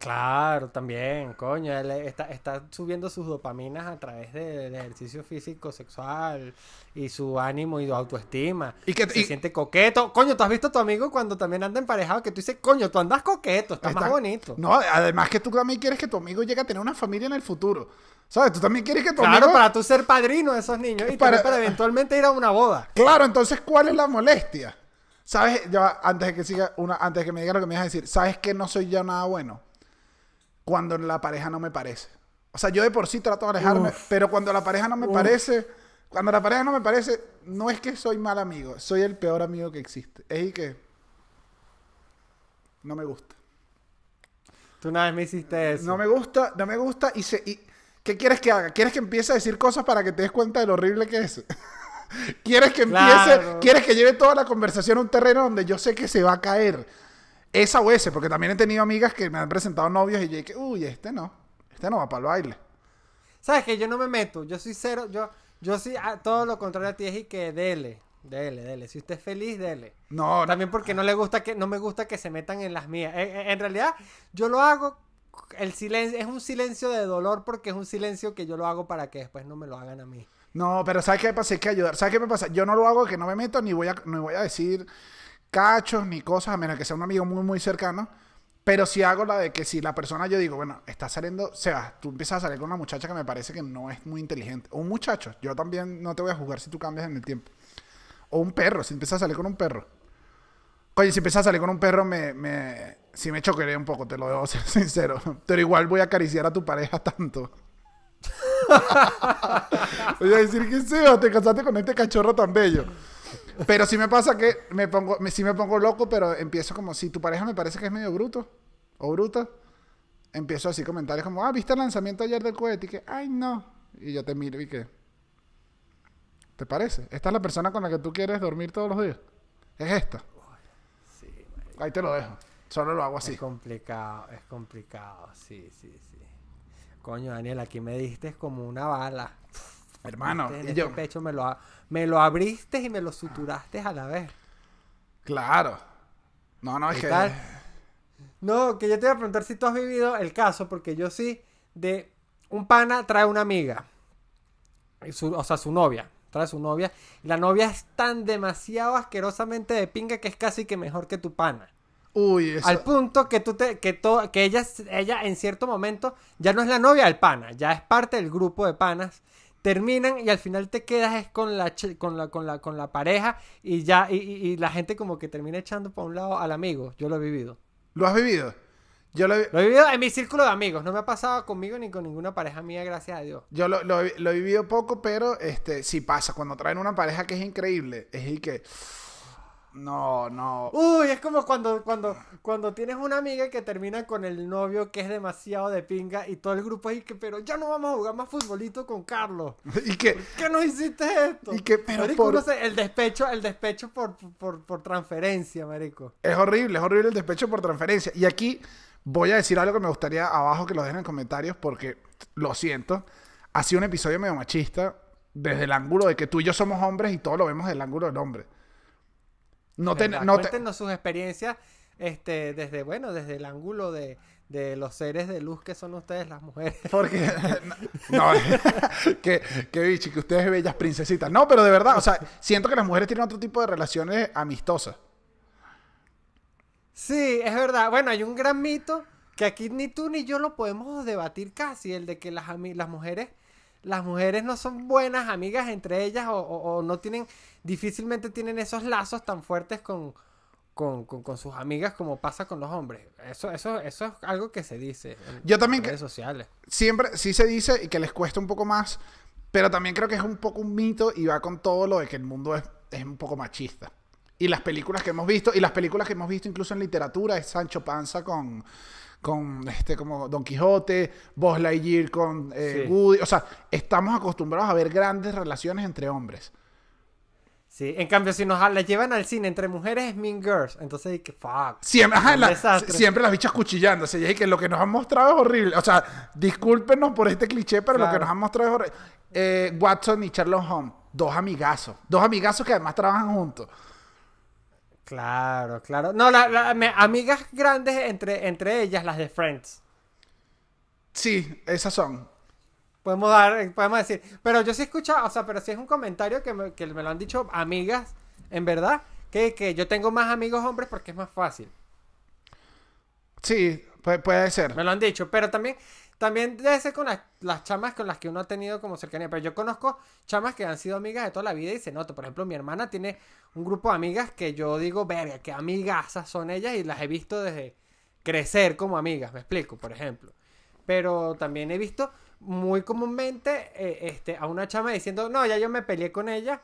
Claro, también, coño. Él está, subiendo sus dopaminas a través del ejercicio físico, sexual y su ánimo y su autoestima. Y que se siente coqueto. Coño, ¿tú has visto a tu amigo cuando también anda emparejado que tú dices, coño, tú andas coqueto, estás está... más bonito? No, además que tú también quieres que tu amigo llegue a tener una familia en el futuro. ¿Sabes? Tú también quieres que tu amigo... claro, para tú ser padrino de esos niños y para... eventualmente ir a una boda. Claro, entonces, ¿cuál es la molestia? ¿Sabes? Ya, antes de que siga una, antes que me diga lo que me ibas a decir, ¿sabes que no soy ya nada bueno? cuando la pareja no me parece. O sea, yo de por sí trato de alejarme, pero cuando la pareja no me parece, cuando la pareja no me parece, no es que soy mal amigo, soy el peor amigo que existe. Es y que no me gusta. Tú una vez me hiciste eso. No me gusta, no me gusta y se... ¿Qué quieres que haga? ¿Quieres que empiece a decir cosas para que te des cuenta de lo horrible que es? ¿Quieres que empiece? ¿Quieres que lleve toda la conversación a un terreno donde yo sé que se va a caer? Esa o ese, porque también he tenido amigas que me han presentado novios y yo dije, uy, este no, este no va para el baile. ¿Sabes qué? Yo no me meto, yo soy cero, yo, yo sí ah, todo lo contrario a ti, es y que dele, dele, dele. Si usted es feliz, dele. No, También porque no le gusta que, no me gusta que se metan en las mías. En, realidad, yo lo hago, el silencio, es un silencio de dolor porque es un silencio que yo lo hago para que después no me lo hagan a mí. No, pero ¿sabes qué pasa? Hay que ayudar. ¿Sabes qué me pasa? Yo no lo hago que no me meto ni voy a, ni voy a decir cachos ni cosas, a menos que sea un amigo muy, muy cercano. Pero si hago la de que si la persona, yo digo, bueno, está saliendo, o sea, tú empiezas a salir con una muchacha que me parece que no es muy inteligente. O un muchacho, yo también no te voy a juzgar si tú cambias en el tiempo. O un perro, si empiezas a salir con un perro. Oye, si empiezas a salir con un perro, me, me, si me choqueré un poco, te lo debo ser sincero. Pero igual voy a acariciar a tu pareja tanto. voy a decir que sí, te casaste con este cachorro tan bello. Pero si me pasa que me pongo, me, sí me pongo loco, pero empiezo como, si tu pareja me parece que es medio bruto o bruta, empiezo así comentarios como, ah, ¿viste el lanzamiento ayer del cohete? Y que, ay, no. Y yo te miro y que, ¿te parece? ¿Esta es la persona con la que tú quieres dormir todos los días? ¿Es esta? Sí, Ahí te lo dejo. Solo lo hago así. Es complicado, es complicado, sí, sí, sí. Coño, Daniel, aquí me diste como una bala. Hermano, este, en este pecho me lo, ha, me lo abriste y me lo suturaste a la vez. Claro. No, no, es que... No, que yo te voy a preguntar si tú has vivido el caso, porque yo sí, de un pana trae una amiga. Su, o sea, su novia. Trae su novia. Y la novia es tan demasiado asquerosamente de pinga que es casi que mejor que tu pana. Uy, eso... Al punto que tú te, que que ella, ella en cierto momento ya no es la novia del pana, ya es parte del grupo de panas terminan y al final te quedas es con la con la con la con la pareja y ya y, la gente como que termina echando para un lado al amigo yo lo he vivido lo has vivido yo lo he... lo he... vivido en mi círculo de amigos no me ha pasado conmigo ni con ninguna pareja mía gracias a Dios yo lo, lo, he vivido poco pero este sí pasa cuando traen una pareja que es increíble es el que no, no. Uy, es como cuando, cuando, cuando tienes una amiga que termina con el novio que es demasiado de pinga y todo el grupo ahí que, pero ya no vamos a jugar más futbolito con Carlos. ¿Y que, qué no hiciste esto? Y que, pero el despecho, el despecho por, transferencia, marico. Es horrible, es horrible el despecho por transferencia. Y aquí voy a decir algo que me gustaría abajo que lo dejen en comentarios porque lo siento. Ha sido un episodio medio machista desde el ángulo de que tú y yo somos hombres y todo lo vemos desde el ángulo del hombre. No, te, sus experiencias este, desde, bueno, desde el ángulo de, los seres de luz que son ustedes las mujeres. Porque, no, eh, que, que que ustedes bellas princesitas. No, pero de verdad, o sea, siento que las mujeres tienen otro tipo de relaciones amistosas. Sí, es verdad. Bueno, hay un gran mito que aquí ni tú ni yo lo podemos debatir casi, el de que las, las mujeres las mujeres no son buenas amigas entre ellas o, no tienen, difícilmente tienen esos lazos tan fuertes con, con, sus amigas como pasa con los hombres. Eso, eso, eso es algo que se dice Yo también redes sociales. Siempre sí se dice y que les cuesta un poco más, pero también creo que es un poco un mito y va con todo lo de que el mundo es, es un poco machista. Y las películas que hemos visto, y las películas que hemos visto incluso en literatura, es Sancho Panza con, con este como Don Quijote, Buzz Lightyear con eh, Woody. O sea, estamos acostumbrados a ver grandes relaciones entre hombres. Sí, en cambio, si nos la llevan al cine entre mujeres es Mean Girls. Entonces, que fuck. Siempre, siempre las bichas cuchillándose. Y que lo que nos han mostrado es horrible. O sea, discúlpenos por este cliché, pero lo que nos han mostrado es horrible. Eh, Watson y Sherlock Holmes, dos amigazos. Dos amigazos que además trabajan juntos. Claro, claro. No, las amigas grandes entre, entre ellas, las de Friends. Sí, esas son. Podemos dar, eh, podemos decir. Pero yo sí escucha, o sea, pero si es un comentario que me, lo han dicho amigas, en verdad, que, yo tengo más amigos hombres porque es más fácil. Sí, puede ser. Me lo han dicho, pero también también debe ser con las, chamas con las que uno ha tenido como cercanía. Pero yo conozco chamas que han sido amigas de toda la vida y se nota. Por ejemplo, mi hermana tiene un grupo de amigas que yo digo, verga, qué amigasas son ellas y las he visto desde crecer como amigas. Me explico, por ejemplo. Pero también he visto muy comúnmente eh, este, a una chama diciendo, no, ya yo me peleé con ella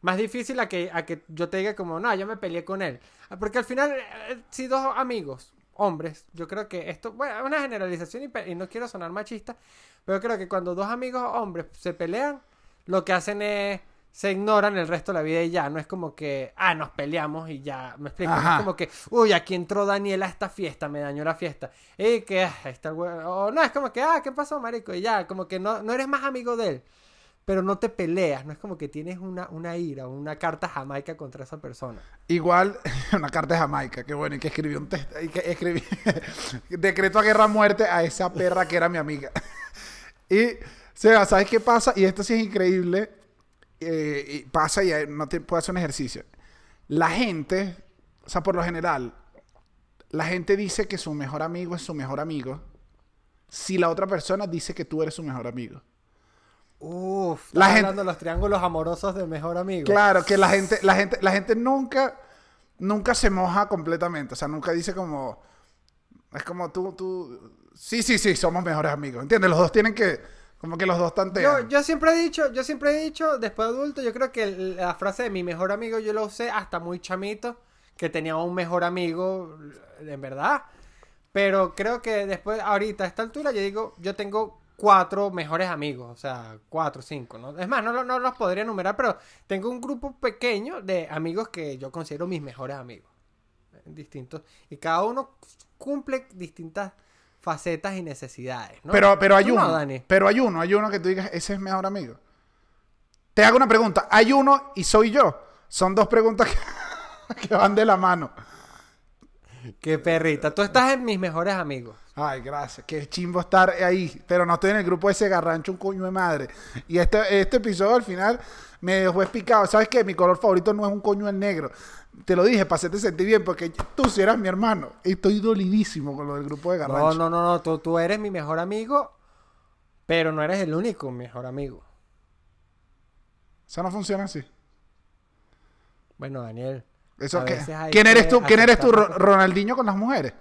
más difícil a que, a que yo te diga como, no, yo me peleé con él. Ah, porque al final, eh, eh, si dos amigos hombres, yo creo que esto, bueno, es una generalización y, no quiero sonar machista, pero creo que cuando dos amigos hombres se pelean, lo que hacen es se ignoran el resto de la vida y ya, no es como que, ah, nos peleamos y ya, me explico, es como que, uy, aquí entró Daniela a esta fiesta, me dañó la fiesta, y que, ah, está el o no, es como que, ah, ¿qué pasó, marico? Y ya, como que no, no eres más amigo de él pero no te peleas, no es como que tienes una, una ira, una carta jamaica contra esa persona. Igual, una carta jamaica, qué bueno, y que escribió un texto, y que escribí, decreto a guerra muerte a esa perra que era mi amiga. y, sea, ¿sabes qué pasa? Y esto sí es increíble, eh, pasa y no te puedo hacer un ejercicio. La gente, o sea, por lo general, la gente dice que su mejor amigo es su mejor amigo si la otra persona dice que tú eres su mejor amigo. Uf, la gente... hablando los triángulos amorosos de mejor amigo. Claro, que la gente, la gente, la gente nunca, nunca se moja completamente. O sea, nunca dice como. Es como tú, tú. Sí, sí, sí, somos mejores amigos. ¿Entiendes? Los dos tienen que. Como que los dos tantean. Yo, yo siempre he dicho, yo siempre he dicho, después de adulto, yo creo que la frase de mi mejor amigo yo lo usé hasta muy chamito, que tenía un mejor amigo, en verdad. Pero creo que después, ahorita, a esta altura, yo digo, yo tengo cuatro mejores amigos, o sea, cuatro, cinco, ¿no? Es más, no, los podría enumerar, pero tengo un grupo pequeño de amigos que yo considero mis mejores amigos, eh, distintos, y cada uno cumple distintas facetas y necesidades, ¿no? Pero, pero hay uno, pero hay uno, hay uno que tú digas, ese es mejor amigo. Te hago una pregunta, hay uno y soy yo. Son dos preguntas que van de la mano. Qué perrita, tú estás en mis mejores amigos. Ay, gracias. Qué chimbo estar ahí. Pero no estoy en el grupo de ese garrancho, un coño de madre. Y este, este episodio al final me dejó explicado. ¿Sabes qué? Mi color favorito no es un coño en negro. Te lo dije para hacerte sentir bien, porque tú si eras mi hermano. Estoy dolidísimo con lo del grupo de garrancho. No, no, no, no. Tú, eres mi mejor amigo, pero no eres el único mejor amigo. Eso no funciona así. Bueno, Daniel. Eso ¿Quién eres tú? ¿Quién eres tú, Ronaldinho con las mujeres?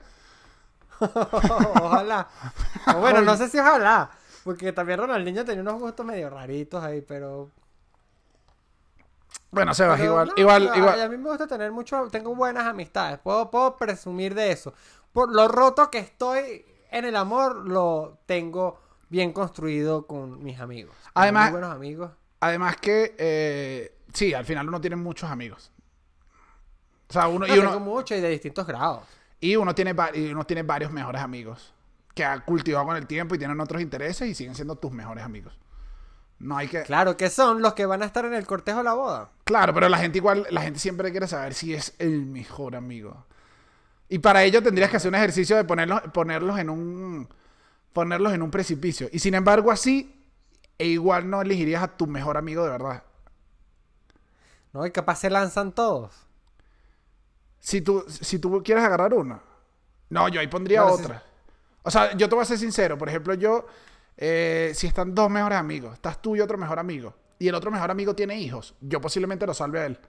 ojalá. bueno, no sé si ojalá. Porque también Ronaldinho tenía unos gustos medio raritos ahí, pero. Bueno, Sebas, igual, igual, a, mí me gusta tener mucho, tengo buenas amistades, puedo, puedo presumir de eso. Por lo roto que estoy en el amor, lo tengo bien construido con mis amigos. además, buenos amigos. Además que, eh, sí, al final uno tiene muchos amigos. O sea, uno, y uno... y de distintos grados. Y uno tiene, tiene varios mejores amigos que ha cultivado con el tiempo y tienen otros intereses y siguen siendo tus mejores amigos. No hay que. Claro, que son los que van a estar en el cortejo de la boda. Claro, pero la gente igual, la gente siempre quiere saber si es el mejor amigo. Y para ello tendrías que hacer un ejercicio de ponerlos, ponerlos en un. ponerlos en un precipicio. Y sin embargo, así, e igual no elegirías a tu mejor amigo de verdad. No, y capaz se lanzan todos si tú, si tú quieres agarrar una, no, yo ahí pondría otra. O sea, yo te voy a ser sincero. Por ejemplo, yo, eh, si están dos mejores amigos, estás tú y otro mejor amigo, y el otro mejor amigo tiene hijos, yo posiblemente lo salve a él.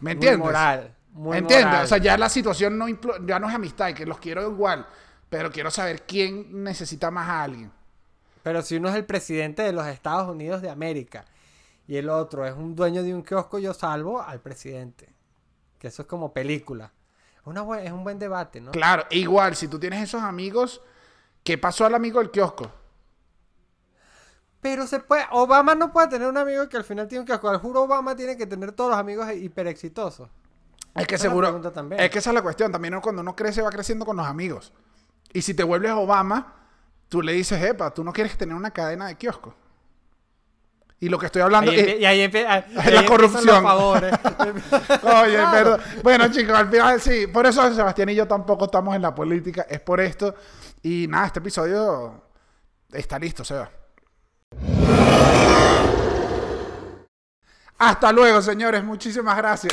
¿Me entiendes? Muy moral. entiendes? O sea, ya la situación no, ya no es amistad, que los quiero igual, pero quiero saber quién necesita más a alguien. Pero si uno es el presidente de los Estados Unidos de América y el otro es un dueño de un kiosco, yo salvo al presidente. Que eso es como película. es un buen debate, ¿no? Claro, e igual, si tú tienes esos amigos, ¿qué pasó al amigo del kiosco? Pero se puede, Obama no puede tener un amigo que al final tiene que. kiosco. Al juro Obama tiene que tener todos los amigos hiper exitosos. Es que seguro. Es, que esa es la cuestión. También cuando uno crece va creciendo con los amigos. Y si te vuelves Obama, tú le dices, epa, tú no quieres tener una cadena de kioscos. Y lo que estoy hablando es, y ahí es la corrupción. Bueno, chicos, al final sí. Por eso Sebastián y yo tampoco estamos en la política. Es por esto. Y nada, este episodio está listo, Seba. Hasta luego, señores. Muchísimas gracias.